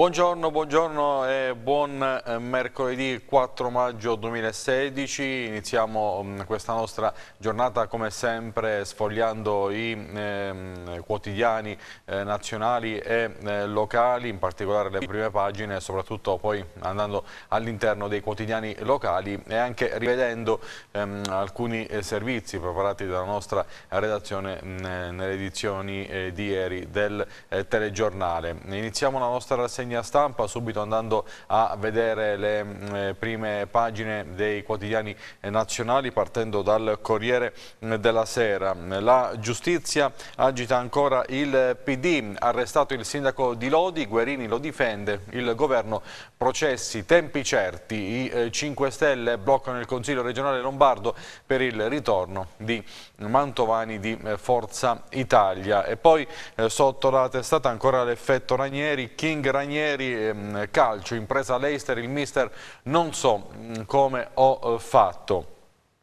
Buongiorno, buongiorno e buon eh, mercoledì 4 maggio 2016. Iniziamo mm, questa nostra giornata come sempre sfogliando i eh, quotidiani eh, nazionali e eh, locali, in particolare le prime pagine, soprattutto poi andando all'interno dei quotidiani locali e anche rivedendo ehm, alcuni eh, servizi preparati dalla nostra redazione mh, mm, nelle edizioni eh, di ieri del telegiornale. Iniziamo la nostra rassegna rassegna stampa, subito andando a vedere le mm, eh, prime pagine dei quotidiani eh, nazionali, partendo dal Corriere mm, della Sera. La giustizia agita ancora il eh, PD, arrestato il sindaco di Lodi, Guerini lo difende, il governo processi, tempi certi, i 5 Stelle bloccano il Consiglio regionale lombardo per il ritorno di Mantovani di Forza Italia. E poi sotto la testata ancora l'effetto Ranieri, King Ranieri Ranieri, ehm, calcio, impresa all'Eister, il mister non so mm, come ho eh, fatto.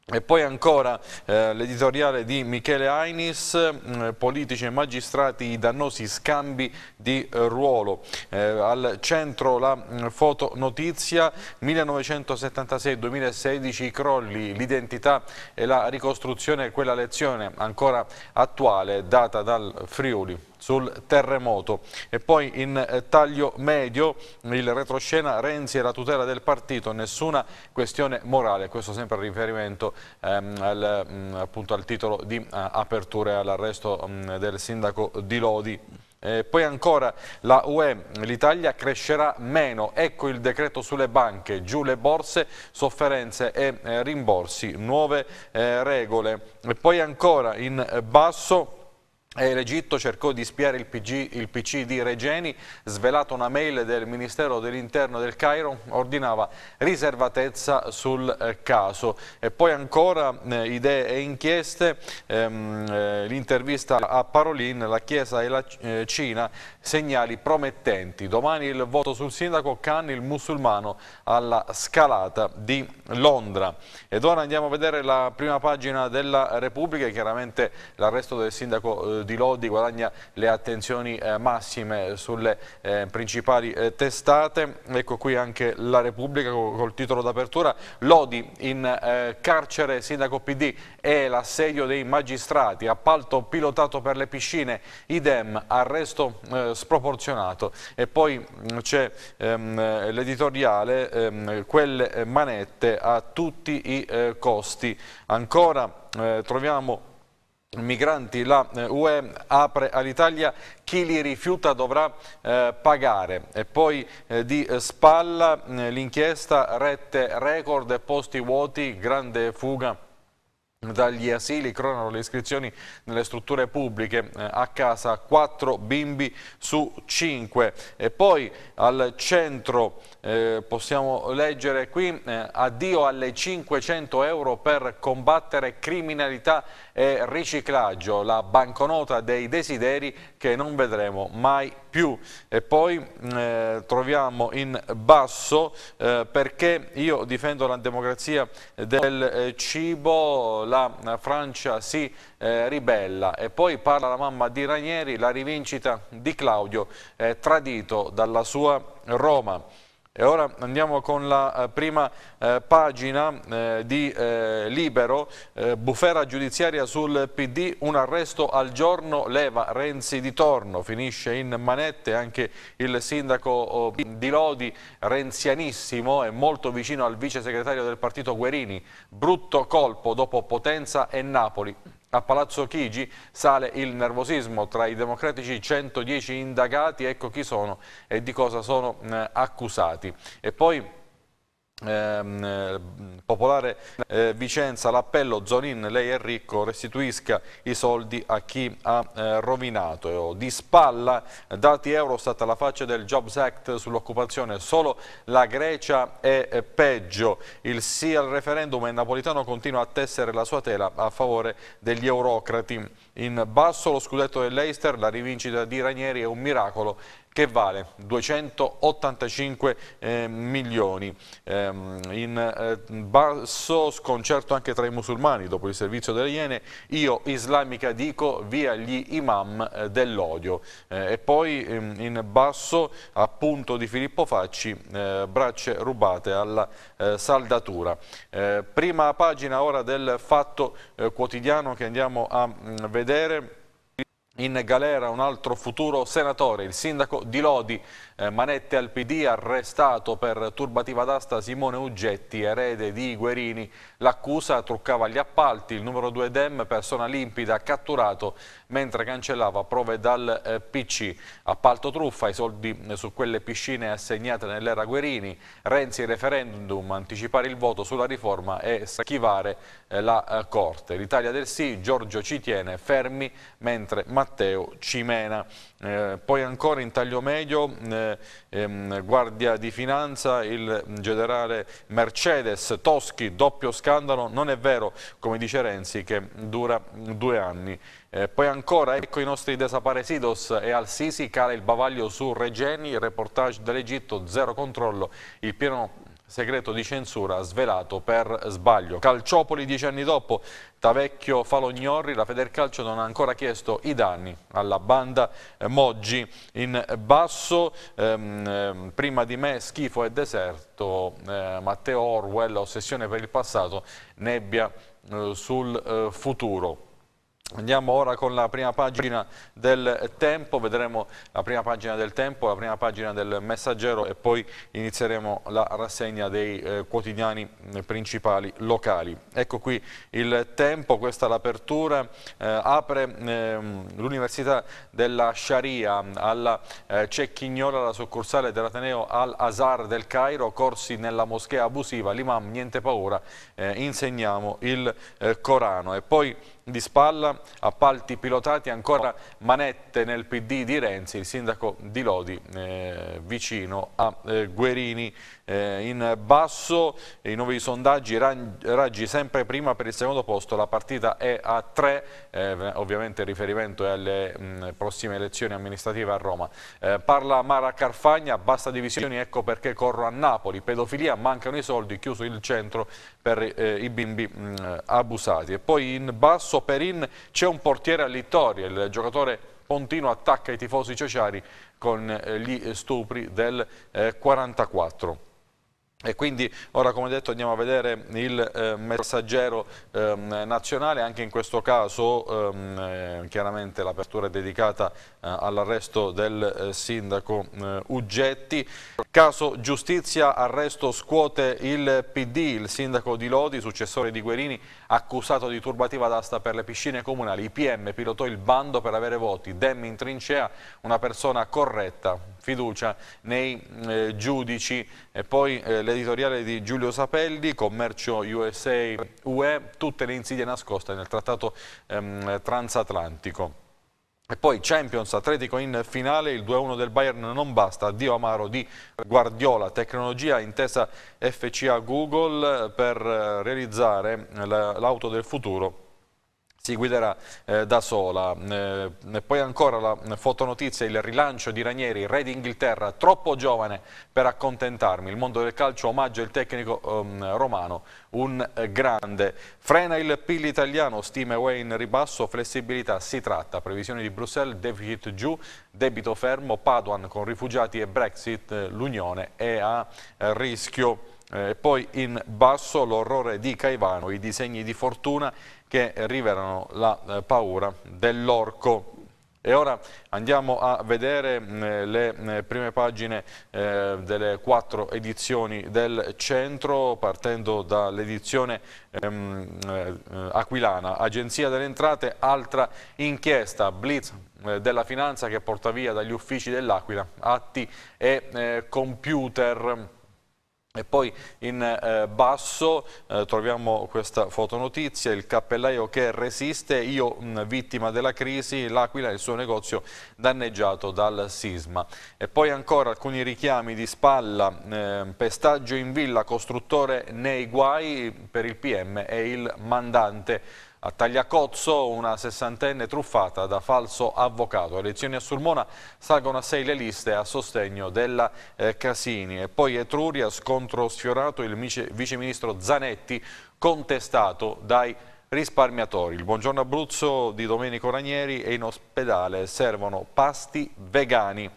E poi ancora eh, l'editoriale di Michele Ainis, eh, politici e magistrati i dannosi scambi di eh, ruolo. Eh, al centro la mh, mm, fotonotizia 1976-2016 i crolli, l'identità e la ricostruzione, quella lezione ancora attuale data dal Friuli sul terremoto. E poi in eh, taglio medio il retroscena Renzi e la tutela del partito, nessuna questione morale, questo sempre a riferimento ehm, al, mh, mm, appunto al titolo di uh, eh, apertura e all'arresto mm, del sindaco Di Lodi. Eh, poi ancora la UE, l'Italia crescerà meno, ecco il decreto sulle banche, giù le borse, sofferenze e eh, rimborsi, nuove eh, regole. E poi ancora in basso L'Egitto cercò di spiare il, PG, il, PC di Regeni, svelato una mail del Ministero dell'Interno del Cairo, ordinava riservatezza sul eh, caso. E poi ancora eh, idee e inchieste, ehm, eh, l'intervista a Parolin, la Chiesa e la eh, Cina segnali promettenti. Domani il voto sul sindaco Khan, il musulmano, alla scalata di Londra. Ed ora andiamo a vedere la prima pagina della Repubblica, chiaramente l'arresto del sindaco eh, di Lodi guadagna le attenzioni eh, massime sulle eh, principali testate. Ecco qui anche la Repubblica col titolo d'apertura. Lodi in carcere, sindaco PD e l'assedio dei magistrati, appalto pilotato per le piscine, idem, arresto sproporzionato. E poi mm, c'è ehm, l'editoriale, ehm, quelle manette a tutti i eh, costi. Ancora eh, troviamo migranti, la eh, UE apre all'Italia, chi li rifiuta dovrà eh, pagare. E poi eh, di spalla mm, l'inchiesta, rette record e posti vuoti, grande fuga dagli asili cronano le iscrizioni nelle strutture pubbliche eh, a casa 4 bimbi su 5 e poi al centro eh, possiamo leggere qui eh, addio alle 500 euro per combattere criminalità e riciclaggio, la banconota dei desideri che non vedremo mai più. E poi mm, eh, troviamo in basso eh, perché io difendo la democrazia del eh, cibo, la Francia si eh, ribella e poi parla la mamma di Ranieri, la rivincita di Claudio tradito dalla sua Roma. E ora andiamo con la eh, prima eh, pagina eh, di eh, Libero, eh, bufera giudiziaria sul PD, un arresto al giorno leva Renzi di torno, finisce in manette anche il sindaco oh, di Lodi, renzianissimo e molto vicino al vice segretario del partito Guerini, brutto colpo dopo Potenza e Napoli. A Palazzo Chigi sale il nervosismo tra i democratici 110 indagati, ecco chi sono e di cosa sono eh, accusati. E poi Ehm, eh, popolare eh, Vicenza l'appello Zonin lei è ricco restituisca i soldi a chi ha eh, rovinato di spalla dati Eurostat alla faccia del Jobs Act sull'occupazione solo la Grecia è eh, peggio il sì al referendum e Napolitano continua a tessere la sua tela a favore degli eurocrati in basso lo scudetto dell'Eister la rivincita di Ranieri è un miracolo che vale 285 eh, milioni. Eh, in eh, basso sconcerto anche tra i musulmani dopo il servizio delle Iene, io islamica dico via gli imam eh, dell'odio. Eh, e poi ehm, in basso appunto di Filippo Facci, eh, braccia rubate alla saldatura. prima pagina ora del fatto quotidiano che andiamo a mh, mm, vedere in galera un altro futuro senatore, il sindaco di Lodi, eh, manette al PD, arrestato per turbativa d'asta Simone Uggetti, erede di Guerini. L'accusa truccava gli appalti, il numero 2 Dem, persona limpida, catturato mentre cancellava prove dal eh, PC. Appalto truffa, i soldi eh, su quelle piscine assegnate nell'era Guerini, Renzi referendum, anticipare il voto sulla riforma e schivare eh, la eh, Corte. L'Italia del sì, Giorgio ci tiene, fermi, mentre Matteo Matteo Cimena. Eh, poi ancora in taglio medio, eh, ehm, Guardia di Finanza, il generale Mercedes, Toschi, doppio scandalo, non è vero come dice Renzi che dura due anni. Eh, poi ancora, ecco i nostri desaparecidos e al Sisi cala il bavaglio su Regeni, reportage dall'Egitto, zero controllo, il pieno segreto di censura svelato per sbaglio. Calciopoli dieci anni dopo, Tavecchio Falognorri, la Federcalcio non ha ancora chiesto i danni alla banda eh, Moggi in basso, ehm, ehm, prima di me schifo e deserto, eh, Matteo Orwell, ossessione per il passato, nebbia eh, sul eh, futuro. Andiamo ora con la prima pagina del tempo, vedremo la prima pagina del tempo, la prima pagina del messaggero e poi inizieremo la rassegna dei eh, quotidiani eh, principali locali. Ecco qui il tempo, questa è l'apertura, eh, apre eh, l'Università della Sharia alla eh, Cecchignola, la succursale dell'Ateneo Al-Azhar del Cairo, corsi nella moschea abusiva, l'imam niente paura, eh, insegniamo il Corano. E poi di spalla, appalti pilotati, ancora manette nel PD di Renzi, il sindaco di Lodi eh, vicino a eh, Guerini. Eh, in basso i nuovi sondaggi, Raggi sempre prima per il secondo posto, la partita è a 3, eh, ovviamente il riferimento è alle mh, prossime elezioni amministrative a Roma. Eh, parla Mara Carfagna, basta divisioni, ecco perché corro a Napoli, pedofilia, mancano i soldi, chiuso il centro per eh, i bimbi mh, mm, abusati. E poi in basso Perin c'è un portiere a Littoria, il giocatore Pontino attacca i tifosi ceciari con eh, gli stupri del eh, 44. E quindi ora come detto andiamo a vedere il eh, messaggero eh, nazionale, anche in questo caso ehm, eh, chiaramente l'apertura è dedicata eh, all'arresto del eh, sindaco eh, Uggetti. Caso giustizia, arresto scuote il PD, il sindaco di Lodi, successore di Guerini, Accusato di turbativa d'asta per le piscine comunali, IPM pilotò il bando per avere voti. Demmi in trincea, una persona corretta, fiducia nei eh, giudici. E poi eh, l'editoriale di Giulio Sapelli, commercio USA-UE, tutte le insidie nascoste nel trattato ehm, transatlantico. E poi Champions, Atletico in finale, il 2-1 del Bayern non basta, addio amaro di Guardiola, tecnologia intesa FCA Google per eh, realizzare l'auto del futuro si guiderà eh, da sola. Eh, poi ancora la fotonotizia, il rilancio di Ranieri, re d'Inghilterra, troppo giovane per accontentarmi. Il mondo del calcio omaggio il tecnico ehm, romano, un eh, grande. Frena il PIL italiano, stime Wayne ribasso, flessibilità si tratta. Previsioni di Bruxelles, deficit giù, debito fermo, Paduan con rifugiati e Brexit, eh, l'Unione è a eh, rischio. Eh, poi in basso l'orrore di Caivano, i disegni di fortuna che rivelano la eh, paura dell'orco. E ora andiamo a vedere mm, le mm, prime pagine eh, delle quattro edizioni del centro, partendo dall'edizione ehm, eh, aquilana. Agenzia delle entrate, altra inchiesta, blitz della finanza che porta via dagli uffici dell'Aquila atti e computer. E poi in eh, basso eh, troviamo questa fotonotizia, il cappellaio che resiste, io mh, mm, vittima della crisi, l'Aquila e il suo negozio danneggiato dal sisma. E poi ancora alcuni richiami di spalla, eh, pestaggio in villa, costruttore nei guai per il PM e il mandante a Tagliacozzo una sessantenne truffata da falso avvocato. Elezioni a Sulmona salgono a sei le liste a sostegno della eh, Casini. E poi Etruria, scontro sfiorato, il vice, viceministro Zanetti contestato dai risparmiatori. Il buongiorno Abruzzo di Domenico Ranieri e in ospedale servono pasti vegani.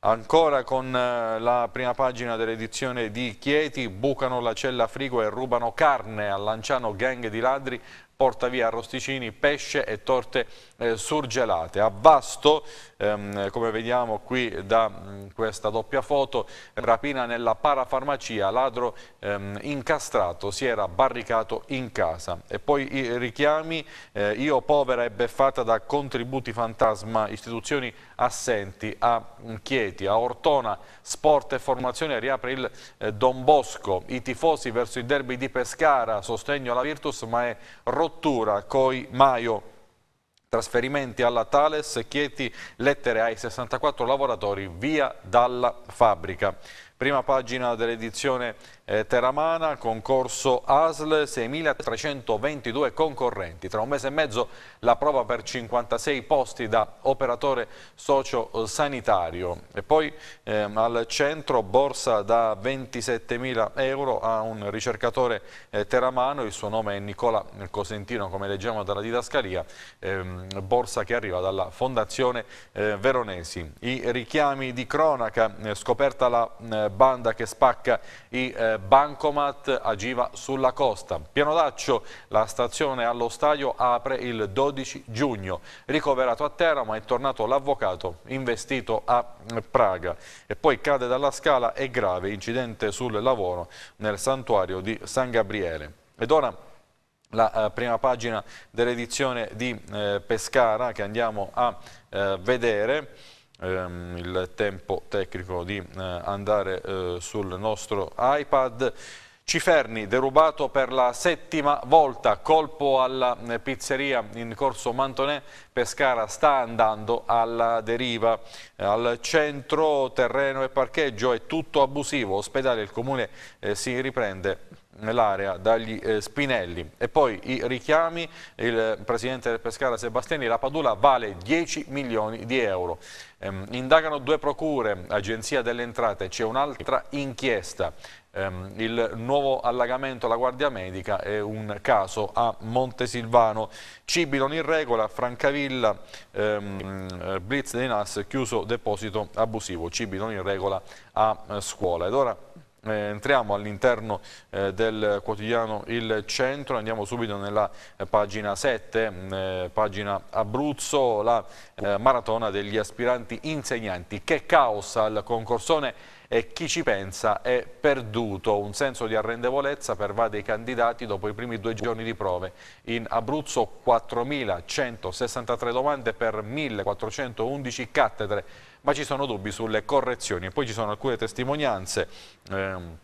Ancora con eh, la prima pagina dell'edizione di Chieti, bucano la cella frigo e rubano carne al Lanciano gang di ladri porta via arrosticini, pesce e torte eh, surgelate. A Vasto, ehm, come vediamo qui da mh, mm, questa doppia foto, rapina nella parafarmacia, ladro ehm, incastrato, si era barricato in casa. E poi i richiami, eh, io povera e beffata da contributi fantasma, istituzioni assenti a mm, Chieti, a Ortona, sport e formazione riapre il eh, Don Bosco, i tifosi verso i derby di Pescara, sostegno alla Virtus ma è rottura coi Maio Trasferimenti alla Thales, Chieti, lettere ai 64 lavoratori via dalla fabbrica. Prima pagina dell'edizione eh, Teramana, concorso ASL, 6.322 concorrenti. Tra un mese e mezzo la prova per 56 posti da operatore socio-sanitario. E poi ehm, al centro borsa da 27.000 euro a un ricercatore eh, teramano, il suo nome è Nicola Cosentino, come leggiamo dalla didascalia, ehm, borsa che arriva dalla Fondazione eh, Veronesi. I richiami di cronaca, eh, scoperta la eh, banda che spacca i eh, Bancomat agiva sulla costa. Piano d'accio, la stazione allo stadio apre il 12 giugno. Ricoverato a terra ma è tornato l'avvocato investito a Praga. E poi cade dalla scala e grave incidente sul lavoro nel santuario di San Gabriele. Ed ora la eh, prima pagina dell'edizione di eh, Pescara che andiamo a eh, vedere ehm, il tempo tecnico di eh, andare eh, sul nostro iPad. Ciferni derubato per la settima volta, colpo alla eh, pizzeria in corso Mantonè, Pescara sta andando alla deriva, eh, al centro terreno e parcheggio è tutto abusivo, ospedale il comune eh, si riprende l'area dagli eh, Spinelli e poi i richiami, il eh, presidente del Pescara Sebastiani, la Padula vale 10 milioni di euro, Ehm, indagano due procure, Agenzia delle Entrate, c'è un'altra inchiesta. Ehm, il nuovo allagamento alla Guardia Medica è un caso a Montesilvano. Cibi non in regola, Francavilla, ehm, Blitz dei NAS, chiuso deposito abusivo. Cibi non in regola a eh, scuola. Ed ora eh, entriamo all'interno eh, del quotidiano Il Centro, andiamo subito nella eh, pagina 7, mm, pagina Abruzzo, la maratona degli aspiranti insegnanti. Che caos al concorsone! e chi ci pensa è perduto. Un senso di arrendevolezza pervade i candidati dopo i primi due giorni di prove. In Abruzzo 4.163 domande per 1.411 cattedre ma ci sono dubbi sulle correzioni. Poi ci sono alcune testimonianze. Ehm,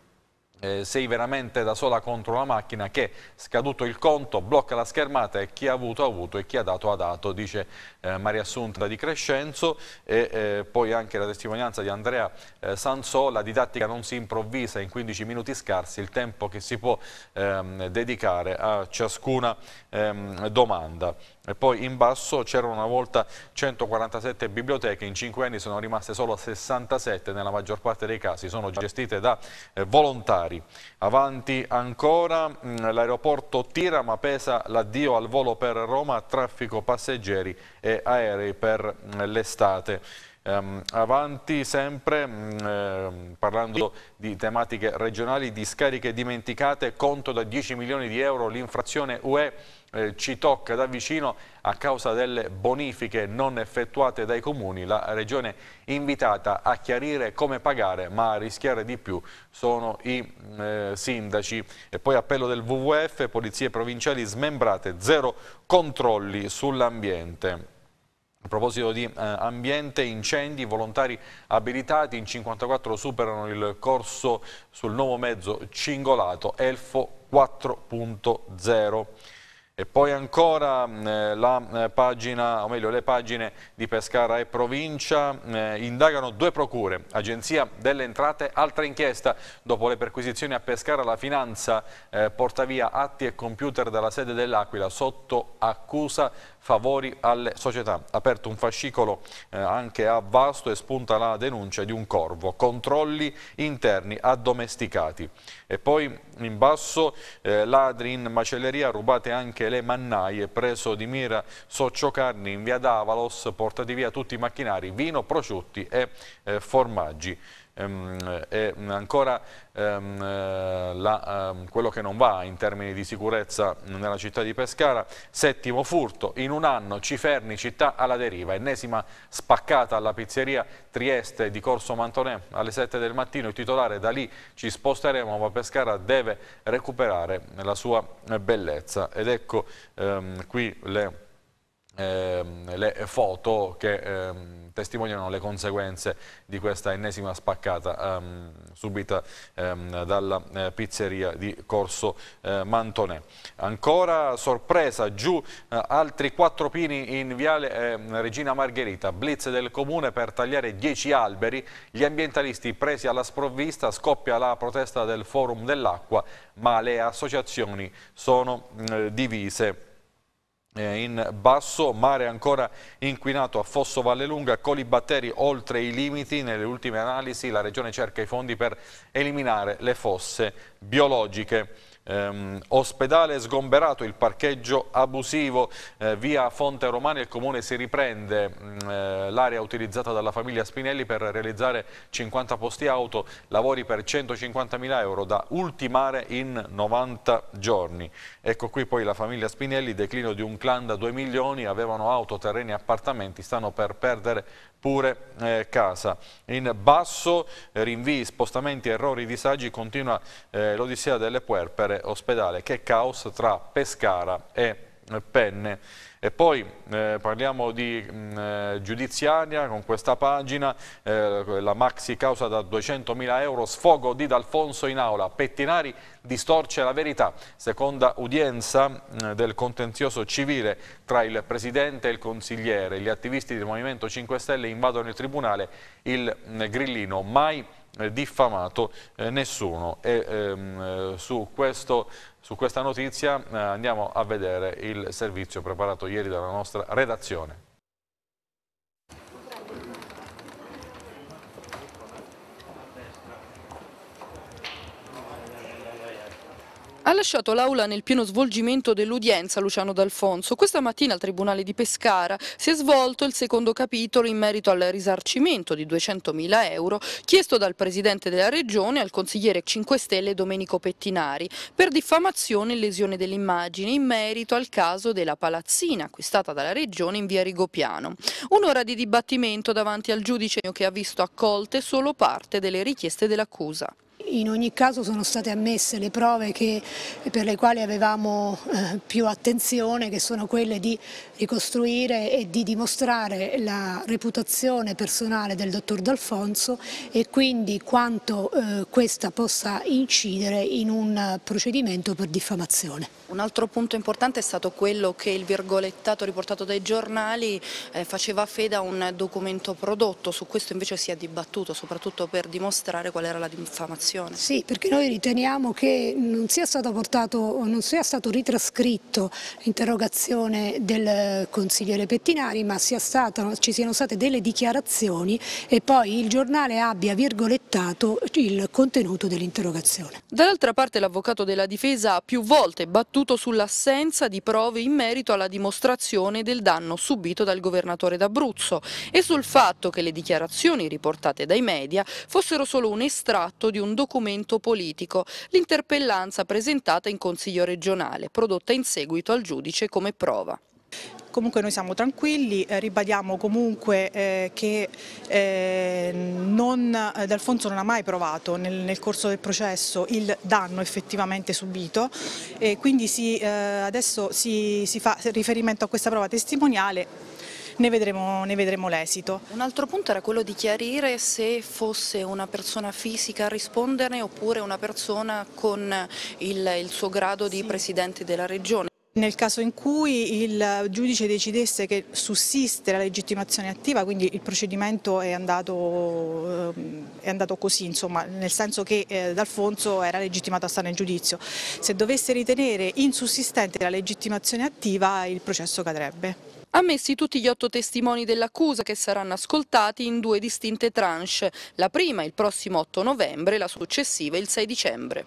eh, sei veramente da sola contro la macchina che scaduto il conto blocca la schermata e chi ha avuto ha avuto e chi ha dato ha dato dice eh, Maria Assunta di Crescenzo e eh, poi anche la testimonianza di Andrea eh, Sansò la didattica non si improvvisa in 15 minuti scarsi il tempo che si può ehm, dedicare a ciascuna ehm, domanda e poi in basso c'erano una volta 147 biblioteche, in 5 anni sono rimaste solo 67, nella maggior parte dei casi sono gestite da eh, volontari. Avanti ancora mm, l'aeroporto tira ma pesa l'addio al volo per Roma, traffico passeggeri e aerei per mm, l'estate. Ehm, avanti sempre, mh, mm, ehm, parlando di tematiche regionali, discariche dimenticate, conto da 10 milioni di euro l'infrazione UE eh, ci tocca da vicino a causa delle bonifiche non effettuate dai comuni. La regione invitata a chiarire come pagare ma a rischiare di più sono i mm, eh, sindaci. E poi appello del WWF, polizie provinciali smembrate, zero controlli sull'ambiente. A proposito di eh, ambiente, incendi, volontari abilitati in 54 superano il corso sul nuovo mezzo cingolato Elfo 4.0. E poi ancora eh, pagina, meglio, le pagine di Pescara e provincia eh, indagano due procure. Agenzia delle entrate, altra inchiesta. Dopo le perquisizioni a Pescara, la finanza eh, porta via atti e computer dalla sede dell'Aquila sotto accusa favori alle società. Aperto un fascicolo eh, anche a Vasto e spunta la denuncia di un corvo. Controlli interni addomesticati. E poi in basso eh, ladri in macelleria rubate anche le Mannaie, preso di mira Socciocarni in via Davalos, portati via tutti i macchinari, vino, prosciutti e eh, formaggi ehm, è mm, ancora ehm, eh, la, ehm, quello che non va in termini di sicurezza nella città di Pescara. Settimo furto, in un anno Ciferni, città alla deriva, ennesima spaccata alla pizzeria Trieste di Corso Mantonè alle 7 del mattino, il titolare da lì ci sposteremo ma Pescara deve recuperare la sua bellezza ed ecco ehm, qui le ehm, le foto che ehm, testimoniano le conseguenze di questa ennesima spaccata ehm, subita ehm, dalla eh, pizzeria di Corso eh, Mantonè. Ancora sorpresa, giù eh, altri quattro pini in viale ehm, Regina Margherita, blitz del comune per tagliare dieci alberi, gli ambientalisti presi alla sprovvista, scoppia la protesta del forum dell'acqua, ma le associazioni sono eh, divise. Eh, in basso, mare ancora inquinato a Fosso Valle Lunga, colibatteri oltre i limiti, nelle ultime analisi la Regione cerca i fondi per eliminare le fosse biologiche. Um, ospedale sgomberato, il parcheggio abusivo, eh, via Fonte Romani, il comune si riprende mm, eh, l'area utilizzata dalla famiglia Spinelli per realizzare 50 posti auto, lavori per 150.000 euro da ultimare in 90 giorni. Ecco qui poi la famiglia Spinelli, declino di un clan da 2 milioni, avevano auto, terreni e appartamenti, stanno per perdere pure eh, casa. In basso eh, rinvii, spostamenti, errori, disagi, continua eh, l'odissea delle puerpere, ospedale che caos tra Pescara e eh, penne. E poi eh, parliamo di mh, mm, eh, giudiziaria con questa pagina, eh, la maxi causa da 200.000 euro, sfogo di D'Alfonso in aula, Pettinari distorce la verità, seconda udienza mh, mm, del contenzioso civile tra il Presidente e il Consigliere, gli attivisti del Movimento 5 Stelle invadono il Tribunale, il mh, mm, grillino mai eh, diffamato eh, nessuno e ehm, eh, su, questo, su questa notizia andiamo a vedere il servizio preparato ieri dalla nostra redazione. Ha lasciato l'aula nel pieno svolgimento dell'udienza Luciano D'Alfonso. Questa mattina al Tribunale di Pescara si è svolto il secondo capitolo in merito al risarcimento di 200.000 euro chiesto dal Presidente della Regione al consigliere 5 Stelle Domenico Pettinari per diffamazione e lesione dell'immagine in merito al caso della palazzina acquistata dalla Regione in via Rigopiano. Un'ora di dibattimento davanti al giudice che ha visto accolte solo parte delle richieste dell'accusa. In ogni caso sono state ammesse le prove che, per le quali avevamo eh, più attenzione, che sono quelle di ricostruire e di dimostrare la reputazione personale del dottor D'Alfonso e quindi quanto eh, questa possa incidere in un procedimento per diffamazione. Un altro punto importante è stato quello che il virgolettato riportato dai giornali eh, faceva fede a un documento prodotto, su questo invece si è dibattuto soprattutto per dimostrare qual era la diffamazione. Costituzione. Sì, perché noi riteniamo che non sia stato portato, non sia stato ritrascritto l'interrogazione del eh, consigliere Pettinari, ma sia stata, ci siano state delle dichiarazioni e poi il giornale abbia virgolettato il contenuto dell'interrogazione. Dall'altra parte l'avvocato della difesa ha più volte battuto sull'assenza di prove in merito alla dimostrazione del danno subito dal governatore d'Abruzzo e sul fatto che le dichiarazioni riportate dai media fossero solo un estratto di un documento documento politico, l'interpellanza presentata in Consiglio regionale, prodotta in seguito al giudice come prova comunque noi siamo tranquilli, eh, ribadiamo comunque eh, che eh, non, eh, D'Alfonso non ha mai provato nel, nel, corso del processo il danno effettivamente subito e quindi si, eh, adesso si, si fa riferimento a questa prova testimoniale ne vedremo, vedremo l'esito. Un altro punto era quello di chiarire se fosse una persona fisica a risponderne oppure una persona con il, il suo grado di sì. Presidente della Regione. Nel caso in cui il giudice decidesse che sussiste la legittimazione attiva, quindi il procedimento è andato, ehm, è andato così, insomma, nel senso che eh, D'Alfonso era legittimato a stare in giudizio. Se dovesse ritenere insussistente la legittimazione attiva, il processo cadrebbe. Ammessi tutti gli otto testimoni dell'accusa che saranno ascoltati in due distinte tranche, la prima il prossimo 8 novembre, la successiva il 6 dicembre.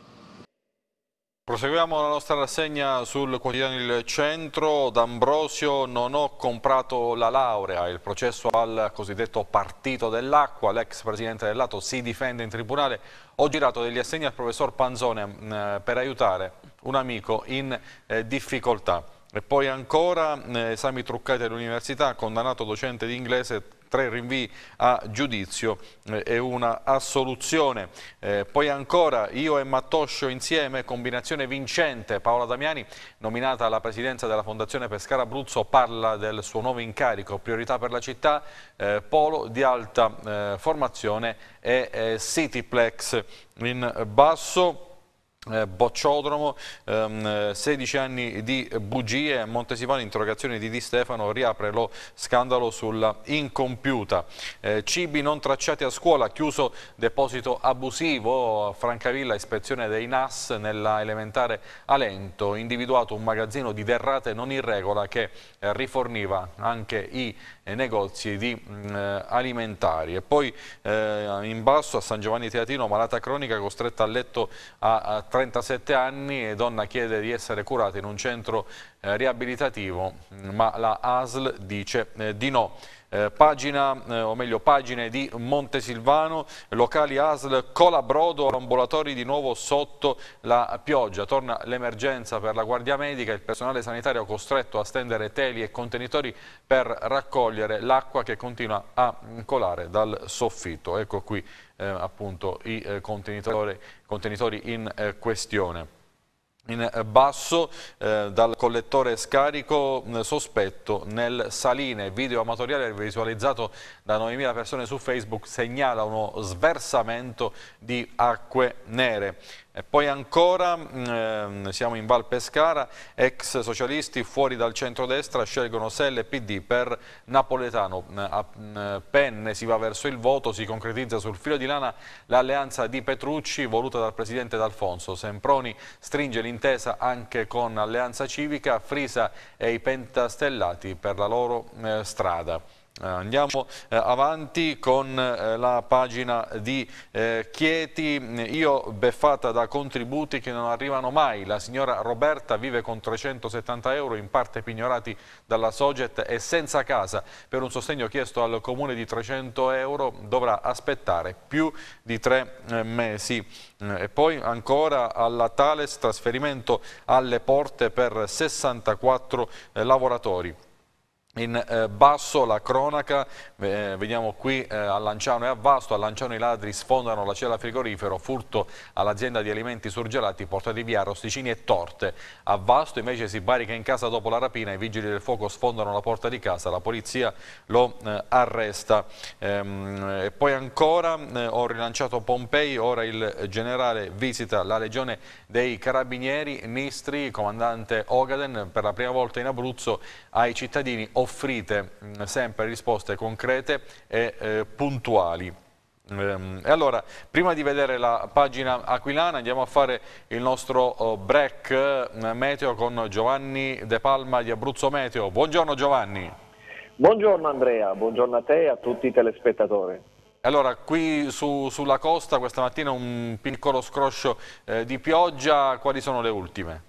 Proseguiamo la nostra rassegna sul quotidiano Il Centro. D'Ambrosio non ho comprato la laurea. Il processo al cosiddetto partito dell'acqua. L'ex presidente del Lato si difende in tribunale. Ho girato degli assegni al professor Panzone eh, per aiutare un amico in eh, difficoltà. E poi ancora eh, esami truccati all'università, condannato docente di inglese, tre rinvii a giudizio eh, e una assoluzione. Eh, poi ancora io e Mattoscio insieme, combinazione vincente. Paola Damiani, nominata alla presidenza della Fondazione Pescara Abruzzo, parla del suo nuovo incarico, priorità per la città, eh, polo di alta eh, formazione e eh, Cityplex in basso. Eh, Bocciodromo, 16 ehm, anni di bugie, Montesivani interrogazione di Di Stefano riapre lo scandalo sulla incompiuta, eh, cibi non tracciati a scuola, chiuso deposito abusivo, Francavilla ispezione dei NAS nella elementare Alento, individuato un magazzino di derrate non in regola che eh, riforniva anche i negozi di mm, alimentari e poi in basso a San Giovanni Teatino malata cronica costretta a letto a 37 anni e donna chiede di essere curata in un centro eh, riabilitativo, ma la ASL dice eh, di no. Eh, pagina, eh, o meglio, pagine di Montesilvano, locali ASL Colabrodo, ambulatori di nuovo sotto la pioggia. Torna l'emergenza per la Guardia Medica, il personale sanitario costretto a stendere teli e contenitori per raccogliere l'acqua che continua a colare dal soffitto. Ecco qui eh, appunto i eh, contenitori, contenitori in eh, questione in eh, basso eh, dal collettore scarico mh, mm, sospetto nel Saline. Video amatoriale visualizzato da 9.000 persone su Facebook segnala uno sversamento di acque nere. E poi ancora mm, ehm, siamo in Val Pescara, ex socialisti fuori dal centrodestra scelgono Selle e PD per Napoletano. Mm, a mm, penne si va verso il voto, si concretizza sul filo di lana l'alleanza di Petrucci voluta dal presidente D'Alfonso. Semproni stringe l'intesa anche con Alleanza Civica, Frisa e i Pentastellati per la loro eh, strada. Eh, andiamo eh, avanti con eh, la pagina di Chieti, io beffata da contributi che non arrivano mai, la signora Roberta vive con 370 euro in parte pignorati dalla Soget e senza casa, per un sostegno chiesto al comune di 300 euro dovrà aspettare più di tre mesi. Mm, e poi ancora alla Thales trasferimento alle porte per 64 lavoratori. In eh, basso la cronaca, eh, veniamo qui eh, a Lanciano e a Vasto, a Lanciano i ladri sfondano la cella frigorifero, furto all'azienda di alimenti surgelati, portati via rosticini e torte. A Vasto invece si barica in casa dopo la rapina, i vigili del fuoco sfondano la porta di casa, la polizia lo eh, arresta. Ehm, e poi ancora eh, ho rilanciato Pompei, ora il generale visita la legione dei carabinieri, Nistri, comandante Ogaden, per la prima volta in Abruzzo ai cittadini offrono offrite mm, sempre risposte concrete e eh, puntuali. Ehm, e allora, prima di vedere la pagina aquilana andiamo a fare il nostro oh, break mm, meteo con Giovanni De Palma di Abruzzo Meteo. Buongiorno Giovanni. Buongiorno Andrea, buongiorno a te e a tutti i telespettatori. Allora, qui su, sulla costa questa mattina un piccolo scroscio eh, di pioggia, quali sono le ultime?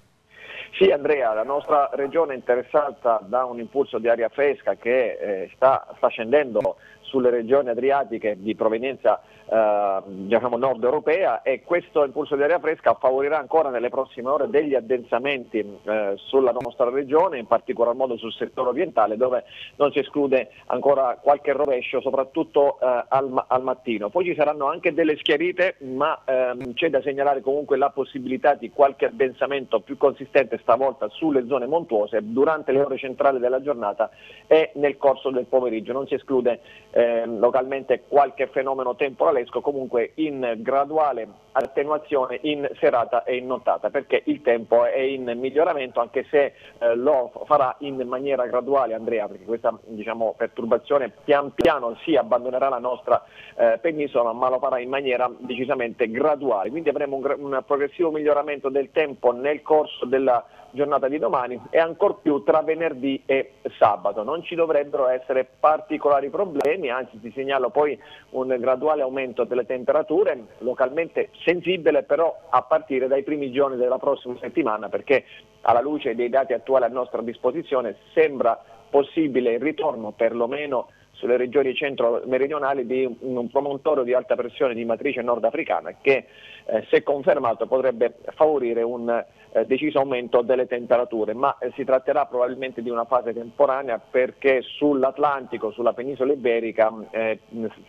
Sì Andrea, la nostra regione è interessata da un impulso di aria fresca che eh, sta, sta scendendo sulle regioni adriatiche di provenienza eh, diciamo nord europea e questo impulso di aria fresca favorirà ancora nelle prossime ore degli addensamenti eh, sulla nostra regione, in particolar modo sul settore orientale dove non si esclude ancora qualche rovescio, soprattutto eh, al, al, mattino. Poi ci saranno anche delle schiarite, ma ehm, c'è da segnalare comunque la possibilità di qualche addensamento più consistente stavolta sulle zone montuose durante le ore centrali della giornata e nel corso del pomeriggio. Non si esclude eh, eh, localmente qualche fenomeno temporalesco, comunque in graduale attenuazione in serata e in nottata, perché il tempo è in miglioramento anche se eh, lo farà in maniera graduale Andrea, perché questa diciamo, perturbazione pian piano si abbandonerà la nostra eh, penisola, ma lo farà in maniera decisamente graduale, quindi avremo un, un progressivo miglioramento del tempo nel corso della giornata di domani e ancor più tra venerdì e sabato. Non ci dovrebbero essere particolari problemi anzi ti segnalo poi un graduale aumento delle temperature, localmente sensibile però a partire dai primi giorni della prossima settimana perché alla luce dei dati attuali a nostra disposizione sembra possibile il ritorno perlomeno sulle regioni centro-meridionali di un promontorio di alta pressione di matrice nordafricana che eh, se confermato potrebbe favorire un eh, deciso aumento delle temperature, ma eh, si tratterà probabilmente di una fase temporanea perché sull'Atlantico, sulla penisola iberica mm, eh,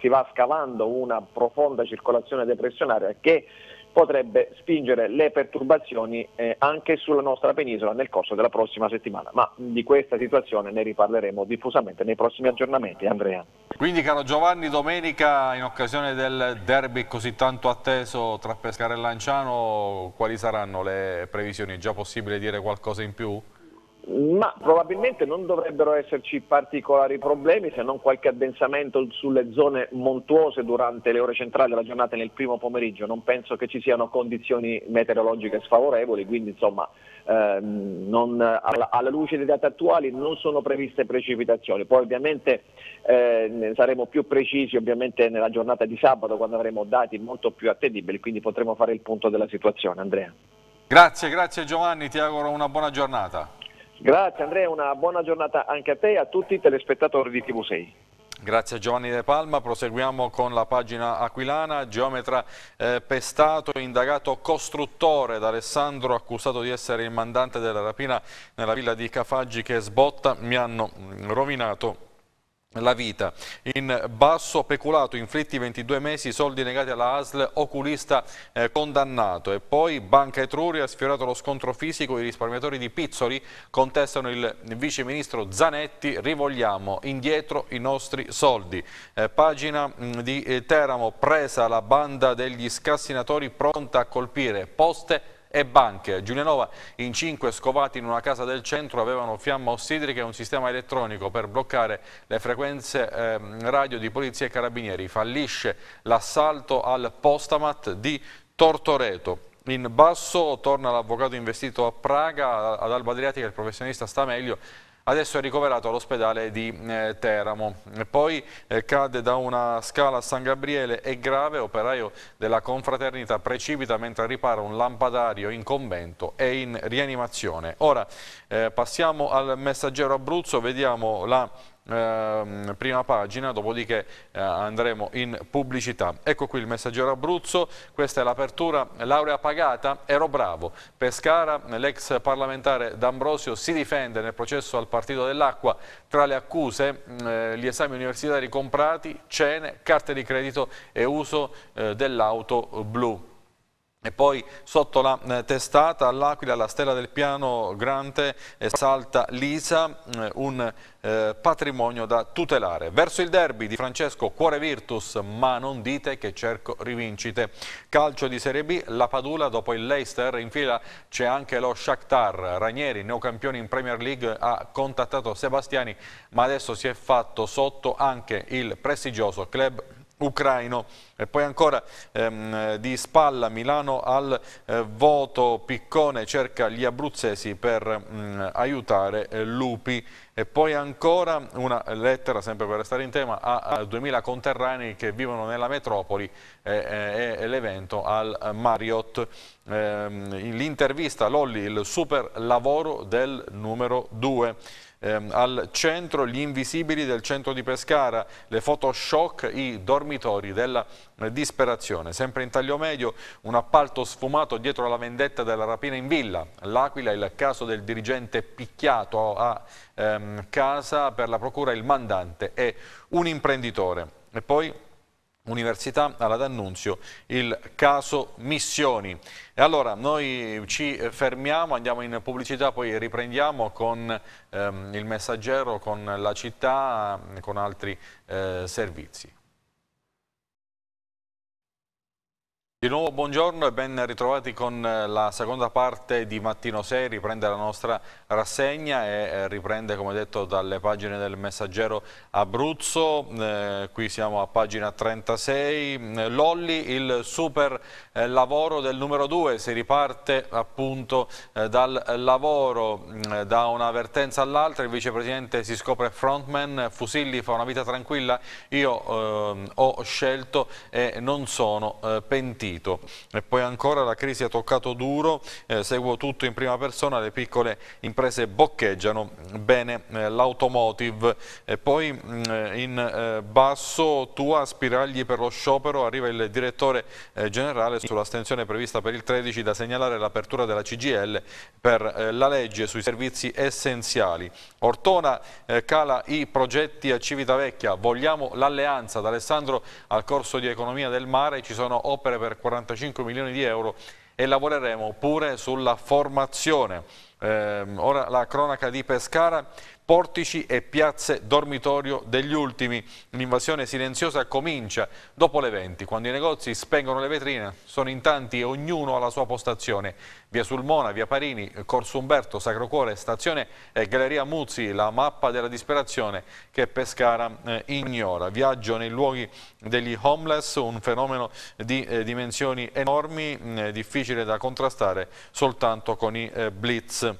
si va scavando una profonda circolazione depressionaria che potrebbe spingere le perturbazioni eh, anche sulla nostra penisola nel corso della prossima settimana, ma di questa situazione ne riparleremo diffusamente nei prossimi aggiornamenti. Andrea. Quindi caro Giovanni, domenica in occasione del derby così tanto atteso tra Pescara e Lanciano, quali saranno le previsioni? È già possibile dire qualcosa in più? ma probabilmente non dovrebbero esserci particolari problemi se non qualche addensamento sulle zone montuose durante le ore centrali della giornata nel primo pomeriggio. Non penso che ci siano condizioni meteorologiche sfavorevoli, quindi insomma ehm, non, alla, alla, luce dei dati attuali non sono previste precipitazioni. Poi ovviamente eh, saremo più precisi ovviamente nella giornata di sabato quando avremo dati molto più attendibili, quindi potremo fare il punto della situazione. Andrea. Grazie, grazie Giovanni, ti auguro una buona giornata. Grazie Andrea, una buona giornata anche a te e a tutti i telespettatori di TV6. Grazie Giovanni De Palma, proseguiamo con la pagina aquilana, geometra eh, pestato, indagato costruttore d'Alessandro, accusato di essere il mandante della rapina nella villa di Cafaggi che sbotta, mi hanno mm, rovinato la vita. In basso peculato inflitti 22 mesi, soldi negati alla ASL, oculista eh, condannato. E poi Banca Etruria ha sfiorato lo scontro fisico, i risparmiatori di Pizzoli contestano il vice ministro Zanetti, rivogliamo indietro i nostri soldi. Eh, pagina mh, mm, di eh, Teramo, presa la banda degli scassinatori pronta a colpire poste e banche. Giulianova in cinque scovati in una casa del centro avevano fiamma ossidrica e un sistema elettronico per bloccare le frequenze eh, radio di polizia e carabinieri. Fallisce l'assalto al Postamat di Tortoreto. In basso torna l'avvocato investito a Praga, ad Alba Adriatica il professionista sta meglio adesso è ricoverato all'ospedale di eh, Teramo. E poi eh, cade da una scala a San Gabriele, è grave, operaio della confraternita precipita mentre ripara un lampadario in convento e in rianimazione. Ora eh, passiamo al messaggero Abruzzo, vediamo la Ehm, prima pagina, dopodiché eh, andremo in pubblicità. Ecco qui il messaggero Abruzzo, questa è l'apertura, laurea pagata, ero bravo. Pescara, l'ex parlamentare D'Ambrosio si difende nel processo al Partito dell'Acqua, tra le accuse mm, eh, gli esami universitari comprati, cene, carte di credito e uso eh, dell'auto blu. E poi sotto la eh, testata all'Aquila, la stella del piano Grante, eh, salta Lisa, eh, un patrimonio da tutelare. Verso il derby di Francesco, cuore Virtus, ma non dite che cerco rivincite. Calcio di Serie B, la Padula dopo il Leicester, in fila c'è anche lo Shakhtar. Ranieri, neocampione in Premier League, ha contattato Sebastiani, ma adesso si è fatto sotto anche il prestigioso club ucraino. E poi ancora ehm, di spalla Milano al eh, voto Piccone cerca gli abruzzesi per mh, mm, aiutare eh, Lupi e poi ancora una lettera, sempre per restare in tema, a, a 2000 conterranei che vivono nella metropoli eh, eh, e, eh, l'evento al Marriott. Ehm, l'intervista Lolli, il super lavoro del numero 2 ehm, al centro gli invisibili del centro di Pescara, le foto shock, i dormitori della eh, disperazione. Sempre in taglio medio un appalto sfumato dietro la vendetta della rapina in villa. L'Aquila il caso del dirigente picchiato a ehm, casa per la procura il mandante è un imprenditore. E poi Università alla D'Annunzio, il caso Missioni. E allora noi ci fermiamo, andiamo in pubblicità, poi riprendiamo con ehm, il messaggero, con la città, con altri eh, servizi. Di nuovo buongiorno e ben ritrovati con eh, la seconda parte di Mattino 6, riprende la nostra rassegna e eh, riprende come detto dalle pagine del messaggero Abruzzo, eh, qui siamo a pagina 36, eh, Lolli il super eh, lavoro del numero 2, si riparte appunto eh, dal lavoro, mm, da una vertenza all'altra, il vicepresidente si scopre frontman, Fusilli fa una vita tranquilla, io ehm, ho scelto e non sono pentito sentito. E poi ancora la crisi ha toccato duro, eh, seguo tutto in prima persona, le piccole imprese boccheggiano bene eh, l'automotive. E poi mh, mm, in eh, basso tu aspiragli per lo sciopero, arriva il direttore eh, generale sull'astensione prevista per il 13 da segnalare l'apertura della CGL per eh, la legge sui servizi essenziali. Ortona eh, cala i progetti a Civitavecchia, vogliamo l'alleanza da Alessandro al corso di economia del mare, ci sono opere per 45 milioni di euro e lavoreremo pure sulla formazione. Eh, ora la cronaca di Pescara portici e piazze dormitorio degli ultimi. L'invasione silenziosa comincia dopo le 20, quando i negozi spengono le vetrine, sono in tanti e ognuno ha la sua postazione. Via Sulmona, Via Parini, Corso Umberto, Sacro Cuore, Stazione e Galleria Muzzi, la mappa della disperazione che Pescara eh, ignora. Viaggio nei luoghi degli homeless, un fenomeno di eh, dimensioni enormi, mh, mm, eh, difficile da contrastare soltanto con i eh, blitz.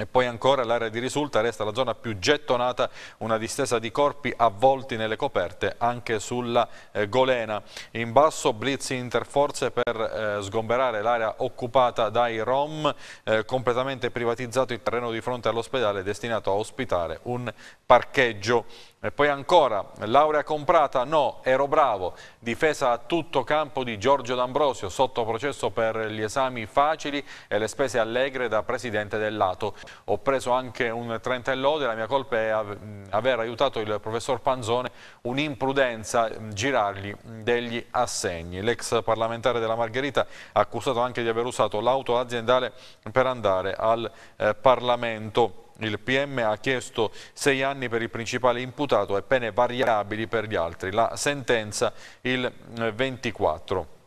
E poi ancora l'area di risulta resta la zona più gettonata, una distesa di corpi avvolti nelle coperte anche sulla eh, Golena. In basso blitz interforze per eh, sgomberare l'area occupata dai Rom, eh, completamente privatizzato il terreno di fronte all'ospedale destinato a ospitare un parcheggio. E poi ancora, laurea comprata? No, ero bravo. Difesa a tutto campo di Giorgio D'Ambrosio, sotto processo per gli esami facili e le spese allegre da presidente del Lato. Ho preso anche un trentellode, la mia colpa è aver aiutato il professor Panzone, un'imprudenza mm, girargli degli assegni. L'ex parlamentare della Margherita accusato anche di aver usato l'auto aziendale per andare al eh, Parlamento. Il PM ha chiesto sei anni per il principale imputato e pene variabili per gli altri. La sentenza il 24. Eh,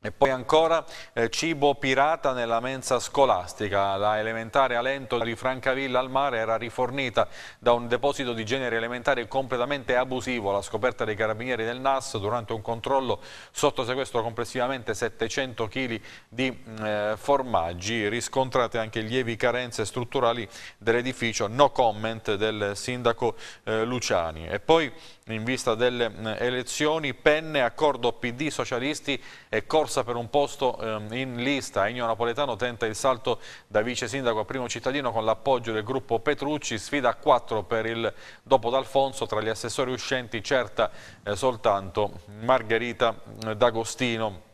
e poi ancora eh, cibo pirata nella mensa scolastica. La elementare Alento di Francavilla al mare era rifornita da un deposito di genere elementare completamente abusivo. La scoperta dei carabinieri del NAS durante un controllo sotto sequestro complessivamente 700 kg di mm, eh, formaggi. Riscontrate anche lievi carenze strutturali dell'edificio. No comment del sindaco eh, Luciani. E poi in vista delle eh, elezioni, penne, accordo PD, socialisti e corsa per un posto ehm, in lista. Ennio Napoletano tenta il salto da vice sindaco a primo cittadino con l'appoggio del gruppo Petrucci, sfida a 4 per il dopo d'Alfonso, tra gli assessori uscenti certa eh, soltanto Margherita eh, D'Agostino.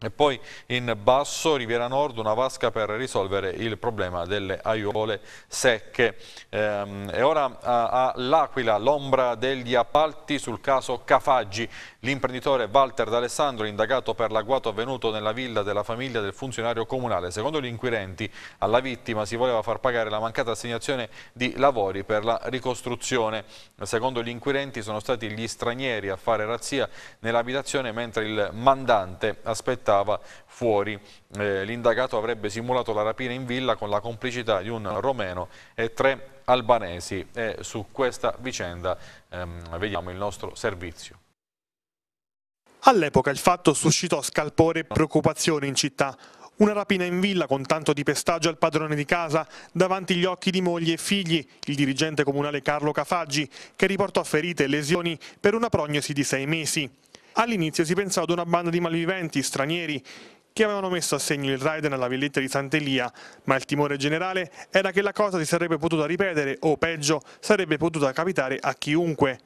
E poi in basso Riviera Nord una vasca per risolvere il problema delle aiuole secche. Ehm, e ora all'Aquila l'ombra degli appalti sul caso Cafaggi. L'imprenditore Walter D'Alessandro indagato per l'agguato avvenuto nella villa della famiglia del funzionario comunale. Secondo gli inquirenti alla vittima si voleva far pagare la mancata assegnazione di lavori per la ricostruzione. Secondo gli inquirenti sono stati gli stranieri a fare razzia nell'abitazione mentre il mandante aspettava aspettava fuori. Eh, l'indagato avrebbe simulato la rapina in villa con la complicità di un romeno e tre albanesi. E su questa vicenda ehm, vediamo il nostro servizio. All'epoca il fatto suscitò scalpore e preoccupazione in città. Una rapina in villa con tanto di pestaggio al padrone di casa, davanti agli occhi di moglie e figli, il dirigente comunale Carlo Cafaggi, che riportò ferite e lesioni per una prognosi di sei mesi. All'inizio si pensava ad una banda di malviventi stranieri che avevano messo a segno il raid nella villetta di Sant'Elia, ma il timore generale era che la cosa si sarebbe potuta ripetere o peggio sarebbe potuta capitare a chiunque.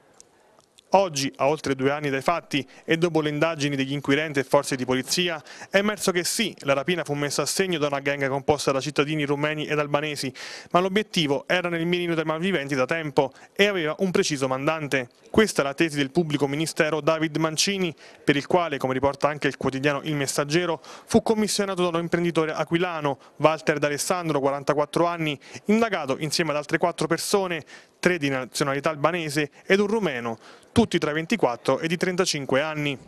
Oggi, a oltre due anni dai fatti e dopo le indagini degli inquirenti e forze di polizia, è emerso che sì, la rapina fu messa a segno da una gang composta da cittadini rumeni ed albanesi, ma l'obiettivo era nel mirino dei malviventi da tempo e aveva un preciso mandante. Questa è la tesi del pubblico ministero David Mancini, per il quale, come riporta anche il quotidiano Il Messaggero, fu commissionato da un imprenditore aquilano, Walter D'Alessandro, 44 anni, indagato insieme ad altre quattro persone, tre di nazionalità albanese ed un rumeno tutti tra i 24 e i 35 anni.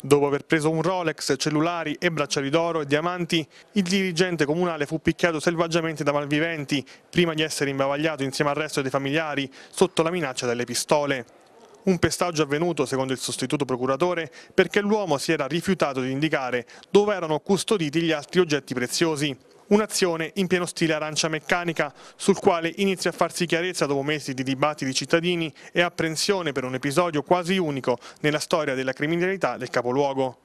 Dopo aver preso un Rolex, cellulari e bracciali d'oro e diamanti, il dirigente comunale fu picchiato selvaggiamente da malviventi, prima di essere imbavagliato insieme al resto dei familiari sotto la minaccia delle pistole. Un pestaggio avvenuto, secondo il sostituto procuratore, perché l'uomo si era rifiutato di indicare dove erano custoditi gli altri oggetti preziosi. Un'azione in pieno stile arancia meccanica, sul quale inizia a farsi chiarezza dopo mesi di dibattiti cittadini e apprensione per un episodio quasi unico nella storia della criminalità del capoluogo.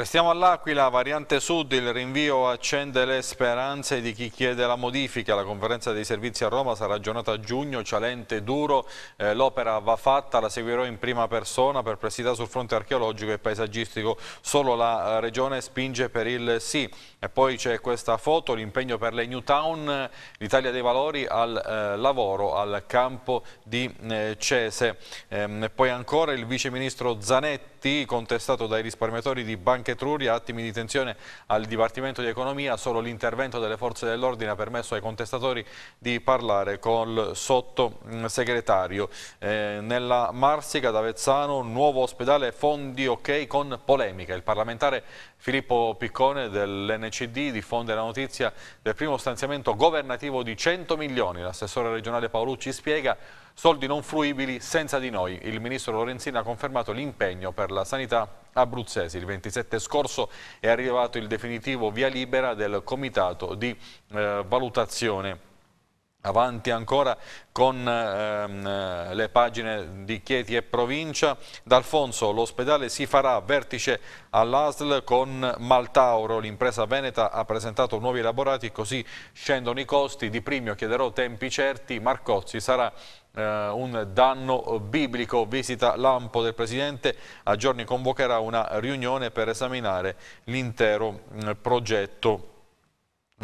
Restiamo all'Aquila, variante sud, il rinvio accende le speranze di chi chiede la modifica. La conferenza dei servizi a Roma sarà aggiornata a giugno, cialente, duro, eh, l'opera va fatta, la seguirò in prima persona, perplessità sul fronte archeologico e paesaggistico, solo la eh, regione spinge per il sì. E poi c'è questa foto, l'impegno per le New Town, eh, l'Italia dei Valori al eh, lavoro, al campo di eh, Cese. Ehm, poi ancora il viceministro Zanetti, contestato dai risparmiatori di Banca Banca Etruria, attimi di tensione al Dipartimento di Economia, solo l'intervento delle forze dell'ordine ha permesso ai contestatori di parlare col sottosegretario. Mm, eh, nella Marsica d'Avezzano, nuovo ospedale Fondi OK con polemica. Il parlamentare Filippo Piccone dell'NCD diffonde la notizia del primo stanziamento governativo di 100 milioni. L'assessore regionale Paolucci spiega soldi non fruibili senza di noi. Il ministro Lorenzini ha confermato l'impegno per la sanità abruzzesi. Il 27 scorso è arrivato il definitivo via libera del comitato di eh, valutazione. Avanti ancora con ehm, eh, le pagine di Chieti e provincia. D'Alfonso l'ospedale si farà vertice all'ASL con Maltauro. L'impresa veneta ha presentato nuovi elaborati così scendono i costi. Di Primio chiederò tempi certi. Marcozzi sarà eh, un danno biblico. Visita l'ampo del Presidente, a giorni convocherà una riunione per esaminare l'intero mm, progetto.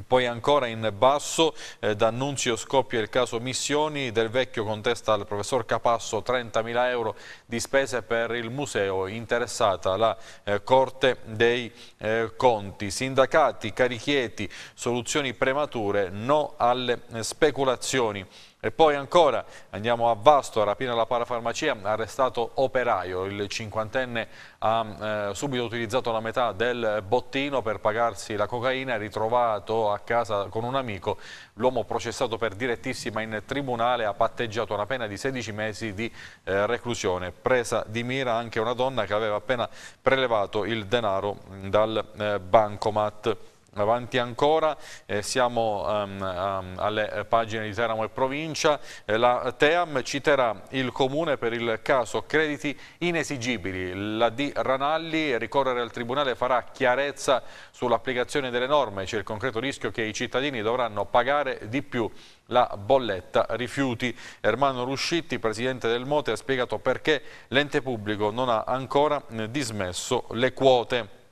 Poi ancora in basso, eh, D'Annunzio scoppia il caso Missioni, Del Vecchio contesta al professor Capasso 30.000 euro di spese per il museo, interessata la eh, Corte dei eh, Conti. Sindacati, carichieti, soluzioni premature, no alle eh, speculazioni. E poi ancora andiamo a Vasto, a rapina la parafarmacia, arrestato operaio, il cinquantenne ha eh, subito utilizzato la metà del bottino per pagarsi la cocaina, ritrovato a casa con un amico, l'uomo processato per direttissima in tribunale ha patteggiato una pena di 16 mesi di eh, reclusione, presa di mira anche una donna che aveva appena prelevato il denaro mm, dal eh, bancomat. Avanti ancora, eh, siamo um, um, alle eh, pagine di Teramo e provincia, eh, la Team citerà il comune per il caso crediti inesigibili, la di Ranalli ricorrere al tribunale farà chiarezza sull'applicazione delle norme, c'è il concreto rischio che i cittadini dovranno pagare di più la bolletta rifiuti. Ermanno Ruscitti, presidente del Mote, ha spiegato perché l'ente pubblico non ha ancora eh, dismesso le quote.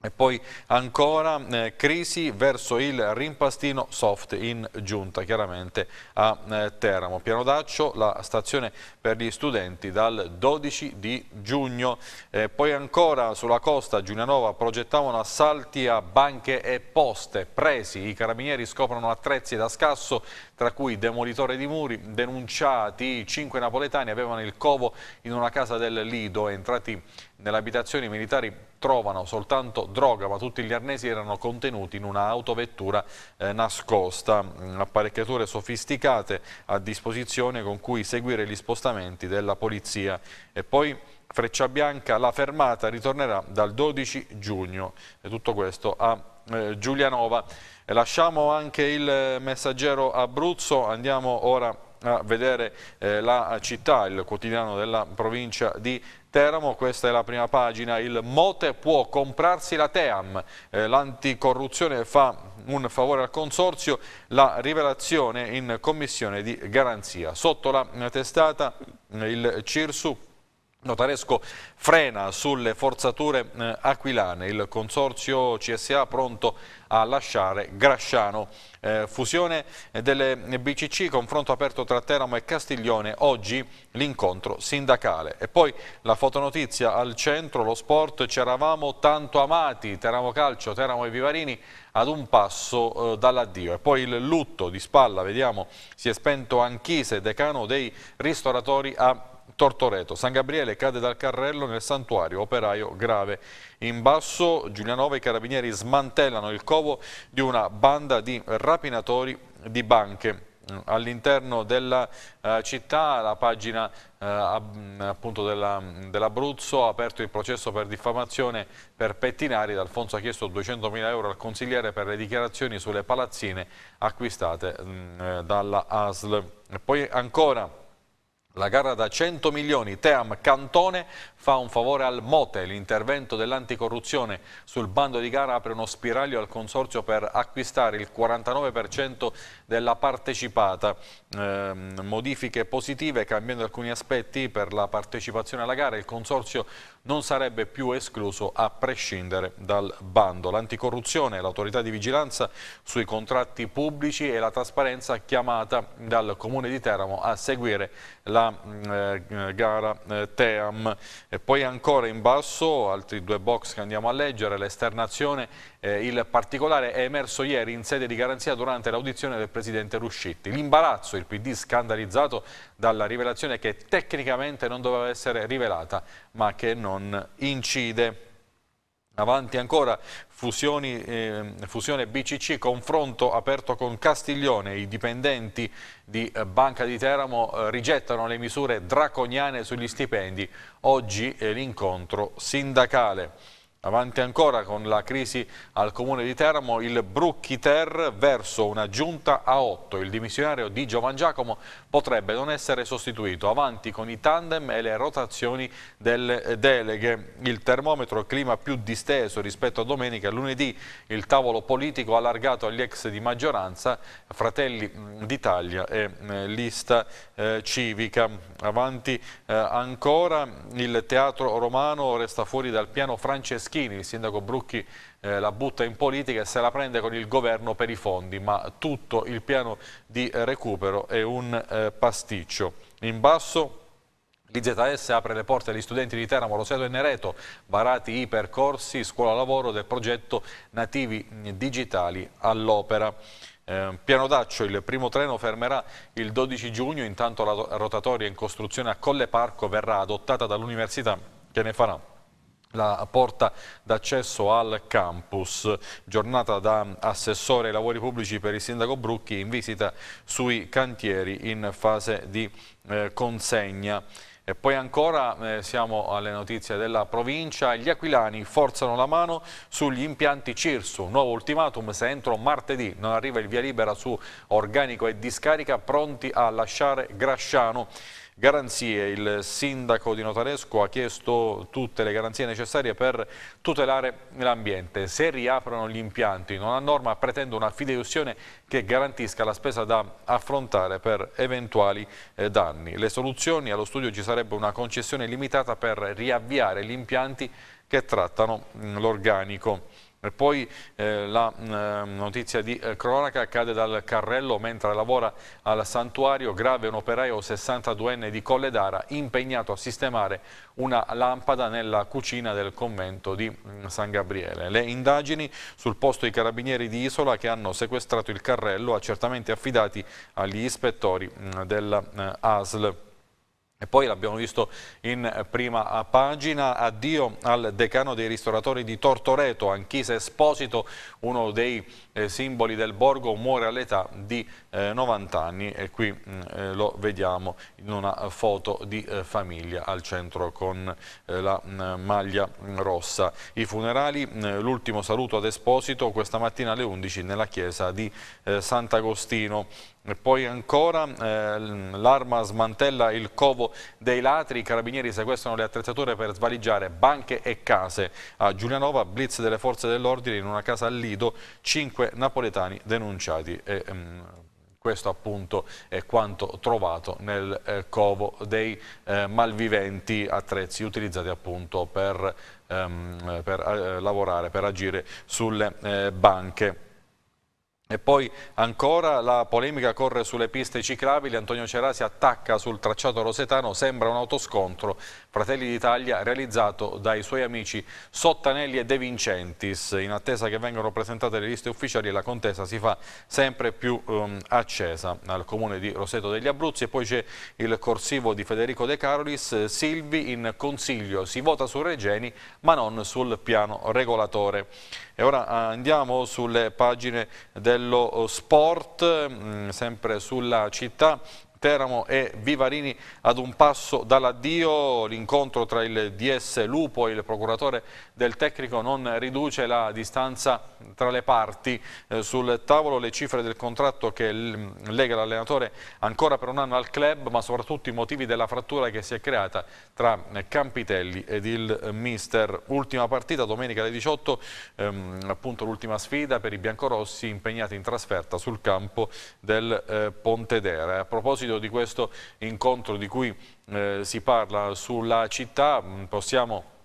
E poi ancora eh, crisi verso il rimpastino soft in giunta chiaramente a eh, Teramo. Piano Daccio, la stazione per gli studenti dal 12 di giugno. Eh, poi ancora sulla costa Giulianova progettavano assalti a banche e poste. Presi, i carabinieri scoprono attrezzi da scasso tra cui demolitore di muri, denunciati cinque napoletani avevano il covo in una casa del Lido, entrati nelle abitazioni militari trovano soltanto droga, ma tutti gli arnesi erano contenuti in una autovettura eh, nascosta, mm, apparecchiature sofisticate a disposizione con cui seguire gli spostamenti della polizia. E poi Freccia Bianca, la fermata, ritornerà dal 12 giugno. E tutto questo a eh, Giulianova. E lasciamo anche il messaggero Abruzzo, andiamo ora a vedere eh, la città, il quotidiano della provincia di Teramo, questa è la prima pagina, il Mote può comprarsi la Team, eh, l'anticorruzione fa un favore al Consorzio, la rivelazione in commissione di garanzia. Sotto la testata il Cirsu Notaresco frena sulle forzature eh, aquilane, il consorzio CSA pronto a lasciare Grasciano. Eh, fusione delle BCC, confronto aperto tra Teramo e Castiglione, oggi l'incontro sindacale. E poi la fotonotizia al centro, lo sport, c'eravamo tanto amati, Teramo Calcio, Teramo e Vivarini ad un passo eh, dall'addio. E poi il lutto di spalla, vediamo, si è spento Anchise, decano dei ristoratori a Tortoreto. San Gabriele cade dal carrello nel santuario, operaio grave. In basso Giulianova i carabinieri smantellano il covo di una banda di rapinatori di banche. Mm, all'interno della eh, città la pagina eh, mm, mm, dell'Abruzzo dell ha aperto il processo per diffamazione per Pettinari. D'Alfonso ha chiesto 200.000 euro al consigliere per le dichiarazioni sulle palazzine acquistate mh, eh, dalla ASL. E poi ancora... La gara da 100 milioni Team Cantone fa un favore al Mote. L'intervento dell'anticorruzione sul bando di gara apre uno spiraglio al consorzio per acquistare il 49% della partecipata. Eh, modifiche positive cambiando alcuni aspetti per la partecipazione alla gara. Il consorzio non sarebbe più escluso a prescindere dal bando. L'anticorruzione, l'autorità di vigilanza sui contratti pubblici e la trasparenza chiamata dal Comune di Teramo a seguire la mm, eh, gara eh, Team. E poi ancora in basso, altri due box che andiamo a leggere, l'esternazione, eh, il particolare è emerso ieri in sede di garanzia durante l'audizione del Presidente Ruscitti. L'imbarazzo, il PD scandalizzato dalla rivelazione che tecnicamente non doveva essere rivelata ma che non non incide. Avanti ancora, fusioni, eh, fusione BCC, confronto aperto con Castiglione. I dipendenti di eh, Banca di Teramo eh, rigettano le misure draconiane sugli stipendi. Oggi è l'incontro sindacale. Avanti ancora con la crisi al comune di Teramo, il Brucchi Ter verso una giunta a 8. Il dimissionario di Giovan Giacomo potrebbe non essere sostituito. Avanti con i tandem e le rotazioni delle deleghe. Il termometro clima più disteso rispetto a domenica. Lunedì il tavolo politico allargato agli ex di maggioranza, Fratelli d'Italia e eh, Lista eh, Civica. Avanti eh, ancora il teatro romano resta fuori dal piano franceschino Martini, il sindaco Brucchi eh, la butta in politica e se la prende con il governo per i fondi, ma tutto il piano di recupero è un eh, pasticcio. In basso... L'IZS apre le porte agli studenti di Teramo, Roseto e Nereto, varati i percorsi scuola lavoro del progetto Nativi Digitali all'opera. Eh, Piano Daccio, il primo treno fermerà il 12 giugno, intanto la rotatoria in costruzione a Colle Parco verrà adottata dall'università che ne farà la porta d'accesso al campus, giornata da assessore ai lavori pubblici per il sindaco Brucchi in visita sui cantieri in fase di eh, consegna. E poi ancora eh, siamo alle notizie della provincia, gli aquilani forzano la mano sugli impianti Cirsu, nuovo ultimatum se entro martedì non arriva il via libera su organico e discarica pronti a lasciare Grasciano garanzie. Il sindaco di Notaresco ha chiesto tutte le garanzie necessarie per tutelare l'ambiente. Se riaprono gli impianti, non a norma, pretendo una fideiussione che garantisca la spesa da affrontare per eventuali eh, danni. Le soluzioni allo studio ci sarebbe una concessione limitata per riavviare gli impianti che trattano mm, l'organico. E poi eh, la eh, notizia di eh, cronaca cade dal carrello mentre lavora al santuario grave un operaio 62enne di Colledara impegnato a sistemare una lampada nella cucina del convento di mh, mm, San Gabriele. Le indagini sul posto i carabinieri di Isola che hanno sequestrato il carrello accertamenti affidati agli ispettori mh, mm, dell'ASL. Eh, e poi l'abbiamo visto in eh, prima eh, pagina, addio al decano dei ristoratori di Tortoreto, Anchise Esposito, uno dei eh, simboli del borgo, muore all'età di eh, 90 anni e qui mh, mm, eh, lo vediamo in una foto di eh, famiglia al centro con la mh, mm, maglia mm, rossa. I funerali, l'ultimo saluto ad Esposito questa mattina alle 11 nella chiesa di Sant'Agostino. E poi ancora eh, l'arma smantella il covo dei latri, i carabinieri sequestrano le attrezzature per svaligiare banche e case. A Giulianova, blitz delle forze dell'ordine in una casa a Lido, cinque napoletani denunciati. E, ehm, questo appunto è quanto trovato nel eh, covo dei eh, malviventi attrezzi utilizzati appunto per, ehm, per eh, lavorare, per agire sulle eh, banche. E poi ancora la polemica corre sulle piste ciclabili, Antonio Cerasi attacca sul tracciato rosetano, sembra un autoscontro, Fratelli d'Italia realizzato dai suoi amici Sottanelli e De Vincentis. In attesa che vengano presentate le liste ufficiali la contesa si fa sempre più um, accesa al comune di Roseto degli Abruzzi e poi c'è il corsivo di Federico De Carolis, Silvi in consiglio, si vota su Regeni ma non sul piano regolatore. E ora andiamo sulle pagine dello sport, mm, sempre sulla città, Teramo e Vivarini ad un passo dall'addio, l'incontro tra il DS Lupo e il procuratore del tecnico non riduce la distanza tra le parti. Eh, sul tavolo le cifre del contratto che lega l'allenatore ancora per un anno al club, ma soprattutto i motivi della frattura che si è creata tra Campitelli ed il mister. Ultima partita domenica alle 18, ehm, appunto l'ultima sfida per i biancorossi impegnati in trasferta sul campo del eh, Pontedera. A proposito proposito di questo incontro di cui eh, si parla sulla città, mm, possiamo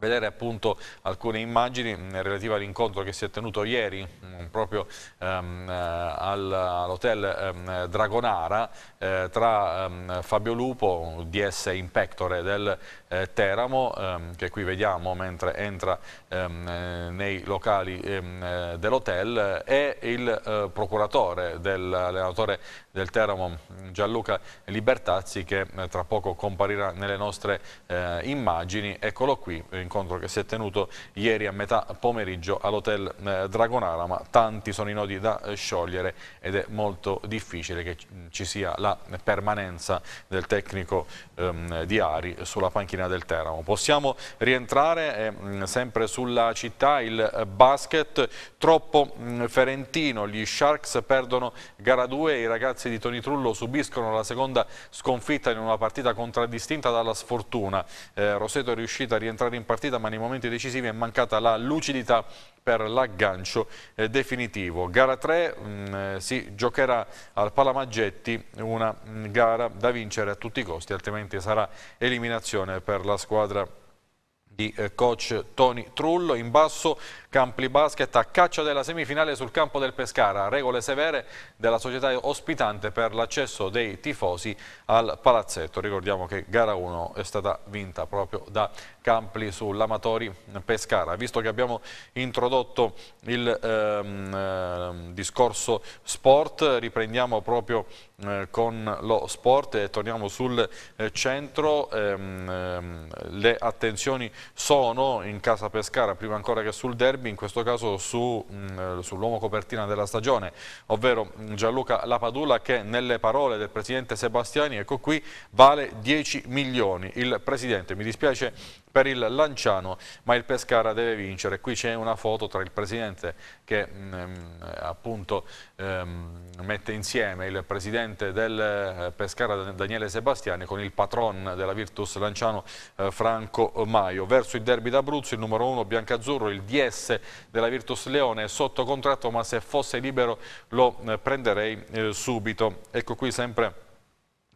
vedere appunto alcune immagini mm, relative all'incontro che si è tenuto ieri mm, proprio ehm, eh, all'hotel ehm, Dragonara eh, tra ehm, Fabio Lupo, DS in pectore del eh, Teramo ehm, che qui vediamo mentre entra ehm, eh, nei locali ehm, eh, dell'hotel e il eh, procuratore dell'allenatore del Teramo mm, Gianluca Libertazzi che eh, tra poco comparirà nelle nostre eh, immagini. Eccolo qui, incontro che si è tenuto ieri a metà pomeriggio all'hotel eh, Dragonara, ma tanti sono i nodi da eh, sciogliere ed è molto difficile che ci sia la permanenza del tecnico ehm, di Ari sulla panchina del Teramo. Possiamo rientrare eh, mm, sempre sulla città, il basket troppo mh, mm, ferentino, gli Sharks perdono gara 2 i ragazzi ragazzi di Trullo subiscono la seconda sconfitta in una partita contraddistinta dalla sfortuna. Eh, Roseto è riuscita a rientrare in partita ma nei momenti decisivi è mancata la lucidità per l'aggancio eh, definitivo. Gara 3 mh, mm, eh, si giocherà al Palamaggetti, una mh, mm, gara da vincere a tutti i costi, altrimenti sarà eliminazione per la squadra di eh, coach Tony Trullo. In basso Campli Basket a caccia della semifinale sul campo del Pescara. Regole severe della società ospitante per l'accesso dei tifosi al palazzetto. Ricordiamo che gara 1 è stata vinta proprio da Campli sull'Amatori Pescara. Visto che abbiamo introdotto il ehm, eh, discorso sport, riprendiamo proprio eh, con lo sport e torniamo sul eh, centro. Ehm, ehm le attenzioni sono in casa Pescara prima ancora che sul derby, in questo caso su, mm, sull'uomo copertina della stagione, ovvero mm, Gianluca Lapadula che nelle parole del presidente Sebastiani, ecco qui, vale 10 milioni. Il presidente, mi dispiace per il Lanciano, ma il Pescara deve vincere. Qui c'è una foto tra il presidente che mh, mm, mm, appunto mh, ehm, mette insieme il presidente del eh, Pescara Daniele Sebastiani con il patron della Virtus Lanciano eh, Franco Maio. Verso il derby d'Abruzzo il numero 1 Biancazzurro, il DS della Virtus Leone è sotto contratto ma se fosse libero lo eh, prenderei eh, subito. Ecco qui sempre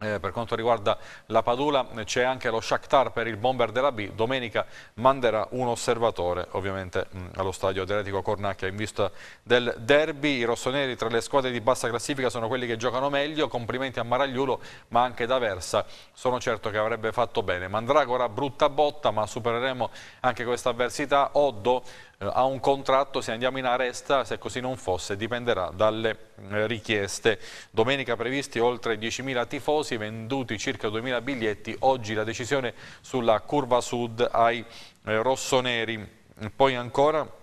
eh, per quanto riguarda la Padula c'è anche lo Shakhtar per il bomber della B, domenica manderà un osservatore ovviamente mh, mm, allo stadio Atletico Cornacchia in vista del derby, i rossoneri tra le squadre di bassa classifica sono quelli che giocano meglio, complimenti a Maragliulo ma anche da Versa, sono certo che avrebbe fatto bene, Mandragora brutta botta ma supereremo anche questa avversità, Oddo eh, ha un contratto se andiamo in aresta, se così non fosse dipenderà dalle eh, richieste. Domenica previsti oltre 10.000 tifosi, venduti circa 2.000 biglietti, oggi la decisione sulla curva sud ai eh, rossoneri. Poi ancora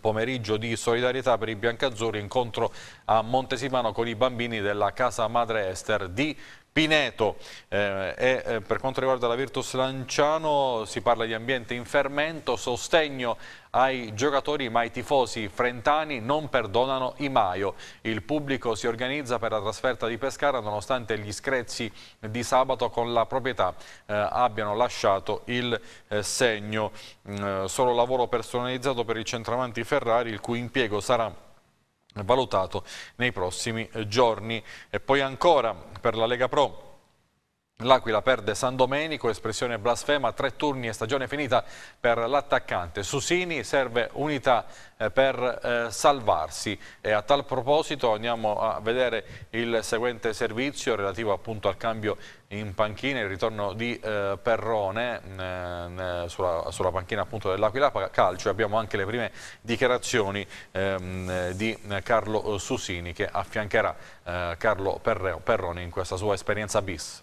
pomeriggio di solidarietà per i biancazzurri, incontro a Montesimano con i bambini della Casa Madre Ester di Pineto. Eh, e eh, per quanto riguarda la Virtus Lanciano si parla di ambiente in fermento, sostegno ai giocatori ma i tifosi frentani non perdonano I Maio. Il pubblico si organizza per la trasferta di Pescara nonostante gli screzzi di sabato con la proprietà eh, abbiano lasciato il eh, segno. Mm, eh, solo lavoro personalizzato per il centravanti Ferrari il cui impiego sarà valutato nei prossimi eh, giorni. E poi ancora per la Lega Pro L'Aquila perde San Domenico, espressione blasfema, tre turni e stagione finita per l'attaccante. Susini serve unità eh, per eh, salvarsi e a tal proposito andiamo a vedere il seguente servizio relativo appunto al cambio in panchina, il ritorno di eh, Perrone mm, sulla, panchina appunto dell'Aquila Calcio. Abbiamo anche le prime dichiarazioni ehm, di Carlo Susini che affiancherà Carlo Perrone in questa sua esperienza bis.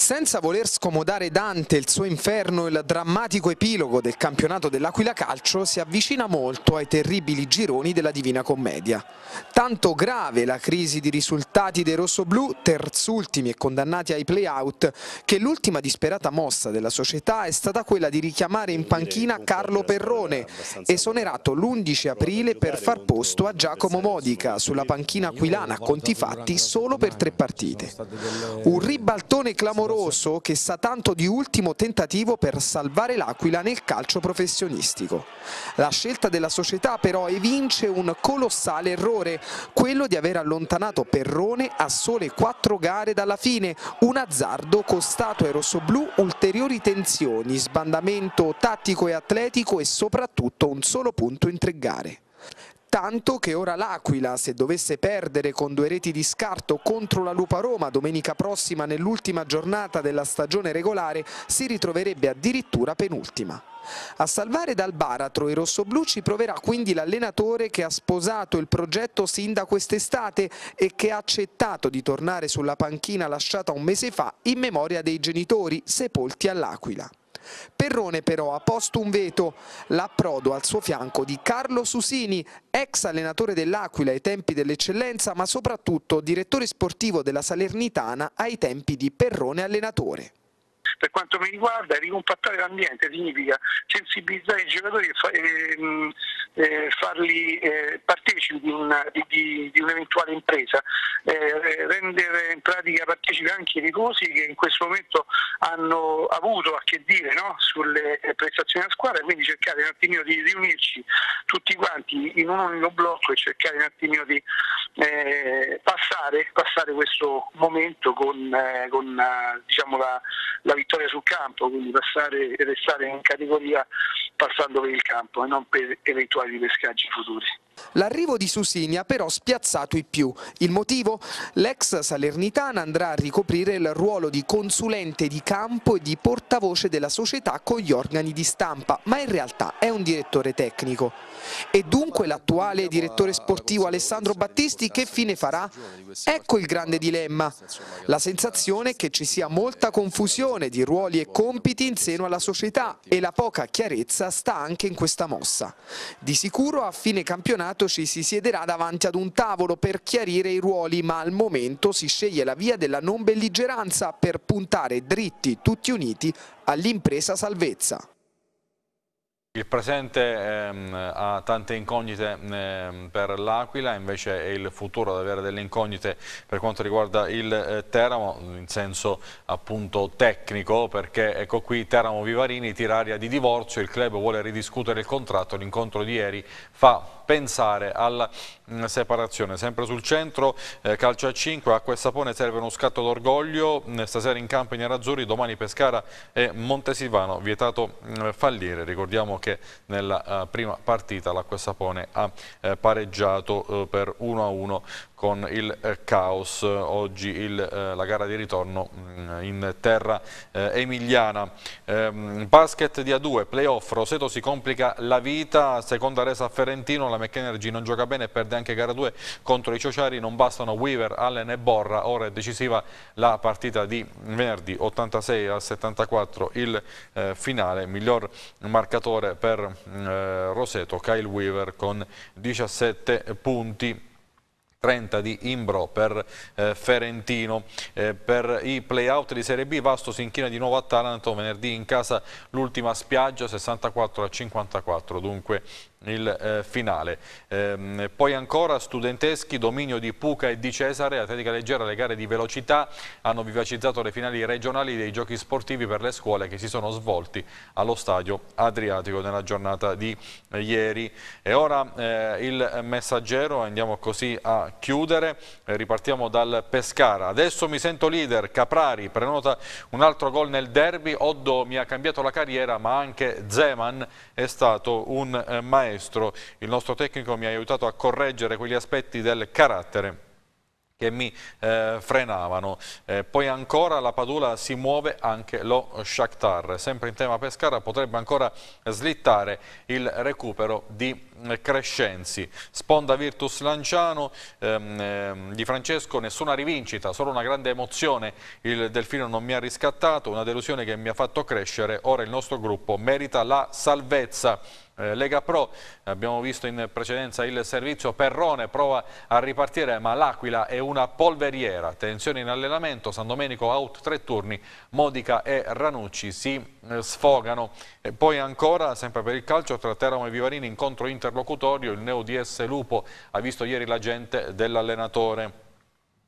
Senza voler scomodare Dante, il suo inferno, il drammatico epilogo del campionato dell'Aquila Calcio si avvicina molto ai terribili gironi della Divina Commedia. Tanto grave la crisi di risultati dei rossoblù, terzultimi e condannati ai play-out, che l'ultima disperata mossa della società è stata quella di richiamare in panchina Carlo Perrone, esonerato l'11 aprile per far posto a Giacomo Modica sulla panchina aquilana, conti fatti solo per tre partite. Un ribaltone clamoroso clamoroso che sa tanto di ultimo tentativo per salvare l'Aquila nel calcio professionistico. La scelta della società però evince un colossale errore, quello di aver allontanato Perrone a sole quattro gare dalla fine, un azzardo costato ai rossoblù ulteriori tensioni, sbandamento tattico e atletico e soprattutto un solo punto in tre gare tanto che ora l'Aquila, se dovesse perdere con due reti di scarto contro la Lupa Roma domenica prossima nell'ultima giornata della stagione regolare, si ritroverebbe addirittura penultima. A salvare dal baratro i rossoblù ci proverà quindi l'allenatore che ha sposato il progetto sin da quest'estate e che ha accettato di tornare sulla panchina lasciata un mese fa in memoria dei genitori sepolti all'Aquila. Perrone però ha posto un veto, l'approdo al suo fianco di Carlo Susini, ex allenatore dell'Aquila ai tempi dell'eccellenza ma soprattutto direttore sportivo della Salernitana ai tempi di Perrone allenatore. Per quanto mi riguarda, ricompattare l'ambiente significa sensibilizzare i giocatori e, fa- e, mm, e farli eh, partecipi di, una, di, di, un'eventuale impresa, eh, rendere in pratica partecipi anche i tifosi che in questo momento hanno avuto a che dire no? sulle eh, prestazioni a squadra, e quindi cercare un attimino di riunirci tutti quanti in un unico blocco e cercare un attimino di eh, passare, passare, questo momento con, eh, con eh, diciamo, la, la vittoria sul campo, quindi passare e restare in categoria passando per il campo e non per eventuali pescaggi futuri. L'arrivo di Susini ha però spiazzato i più. Il motivo? L'ex Salernitana andrà a ricoprire il ruolo di consulente di campo e di portavoce della società con gli organi di stampa, ma in realtà è un direttore tecnico. E dunque l'attuale direttore sportivo Alessandro Battisti che fine farà? Ecco il grande dilemma. La sensazione è che ci sia molta confusione di ruoli e compiti in seno alla società e la poca chiarezza sta anche in questa mossa. Di sicuro a fine campionato nominato ci si siederà davanti ad un tavolo per chiarire i ruoli, ma al momento si sceglie la via della non belligeranza per puntare dritti tutti uniti all'impresa salvezza. Il presente ehm, ha tante incognite ehm, per l'Aquila, invece è il futuro ad avere delle incognite per quanto riguarda il eh, Teramo, in senso appunto tecnico, perché ecco qui Teramo Vivarini tira aria di divorzio, il club vuole ridiscutere il contratto, l'incontro di ieri fa pensare alla mm, separazione. Sempre sul centro, eh, calcio a 5, Acqua e Sapone serve uno scatto d'orgoglio, mm, stasera in campo i nerazzurri, domani Pescara e Montesilvano, vietato mh, mm, fallire. Ricordiamo che nella uh, prima partita l'Acqua e Sapone ha eh, pareggiato uh, per 1-1 con il eh, caos. Oggi il, eh, la gara di ritorno mh, mm, in terra eh, emiliana. Ehm, basket di A2, playoff, Roseto si complica la vita, seconda resa a Ferentino, la McEnergy non gioca bene e perde anche gara 2 contro i Ciociari, non bastano Weaver, Allen e Borra, ora è decisiva la partita di venerdì 86 a 74 il eh, finale, miglior marcatore per mm, eh, Roseto, Kyle Weaver con 17 punti 30 di Imbro per eh, Ferentino. Eh, per i playout di Serie B Vasto si inchina di nuovo a Taranto, venerdì in casa l'ultima spiaggia 64 a 54, dunque il eh, finale. Ehm, poi ancora studenteschi, dominio di Puca e di Cesare, atletica leggera, le gare di velocità hanno vivacizzato le finali regionali dei giochi sportivi per le scuole che si sono svolti allo stadio Adriatico nella giornata di eh, ieri. E ora eh, il messaggero, andiamo così a chiudere, eh, ripartiamo dal Pescara. Adesso mi sento leader, Caprari prenota un altro gol nel derby, Oddo mi ha cambiato la carriera ma anche Zeman è stato un eh, maestro maestro, il nostro tecnico mi ha aiutato a correggere quegli aspetti del carattere che mi eh, frenavano. Eh, poi ancora la Padula si muove anche lo Shakhtar, sempre in tema Pescara potrebbe ancora slittare il recupero di eh, crescenzi. Sponda Virtus Lanciano ehm, ehm, di Francesco, nessuna rivincita, solo una grande emozione. Il Delfino non mi ha riscattato, una delusione che mi ha fatto crescere. Ora il nostro gruppo merita la salvezza. Eh, Lega Pro, abbiamo visto in precedenza il servizio, Perrone prova a ripartire ma l'Aquila è una polveriera, tensione in allenamento, San Domenico out tre turni, Modica e Ranucci si eh, sfogano. E poi ancora, sempre per il calcio, tra Teramo e Vivarini incontro inter interlocutorio, il neo DS Lupo ha visto ieri l'agente dell'allenatore.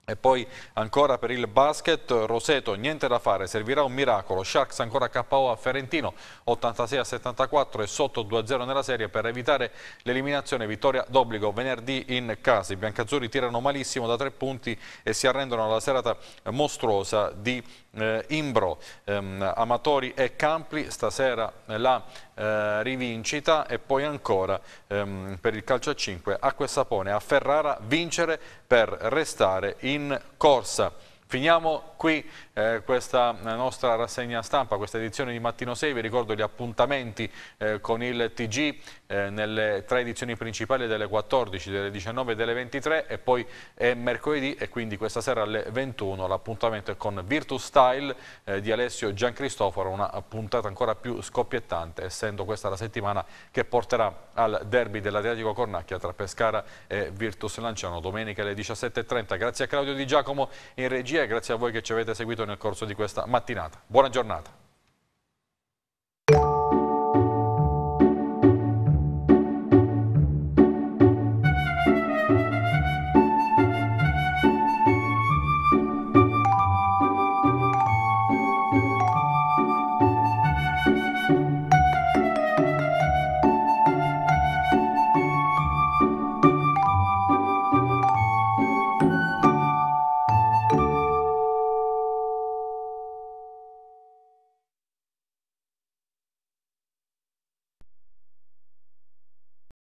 E poi ancora per il basket, Roseto, niente da fare, servirà un miracolo. Sharks ancora KO a Ferentino, 86 a 74 e sotto 2-0 nella serie per evitare l'eliminazione. Vittoria d'obbligo venerdì in casa. I biancazzurri tirano malissimo da tre punti e si arrendono alla serata mostruosa di eh, Imbro, ehm, Amatori e Campli, stasera eh, la eh, rivincita e poi ancora ehm, per il calcio a 5 a Questapone, a Ferrara vincere per restare in corsa. Finiamo qui eh, questa eh, nostra rassegna stampa, questa edizione di Mattino 6. Vi ricordo gli appuntamenti eh, con il TG eh, nelle tre edizioni principali delle 14, delle 19 e delle 23 e poi è mercoledì e quindi questa sera alle 21 l'appuntamento è con Virtus Style eh, di Alessio Giancristoforo, una puntata ancora più scoppiettante essendo questa la settimana che porterà al derby dell'Adriatico Cornacchia tra Pescara e Virtus Lanciano domenica alle 17.30. Grazie a Claudio Di Giacomo in regia e grazie a voi che ci avete seguito nel corso di questa mattinata. Buona giornata.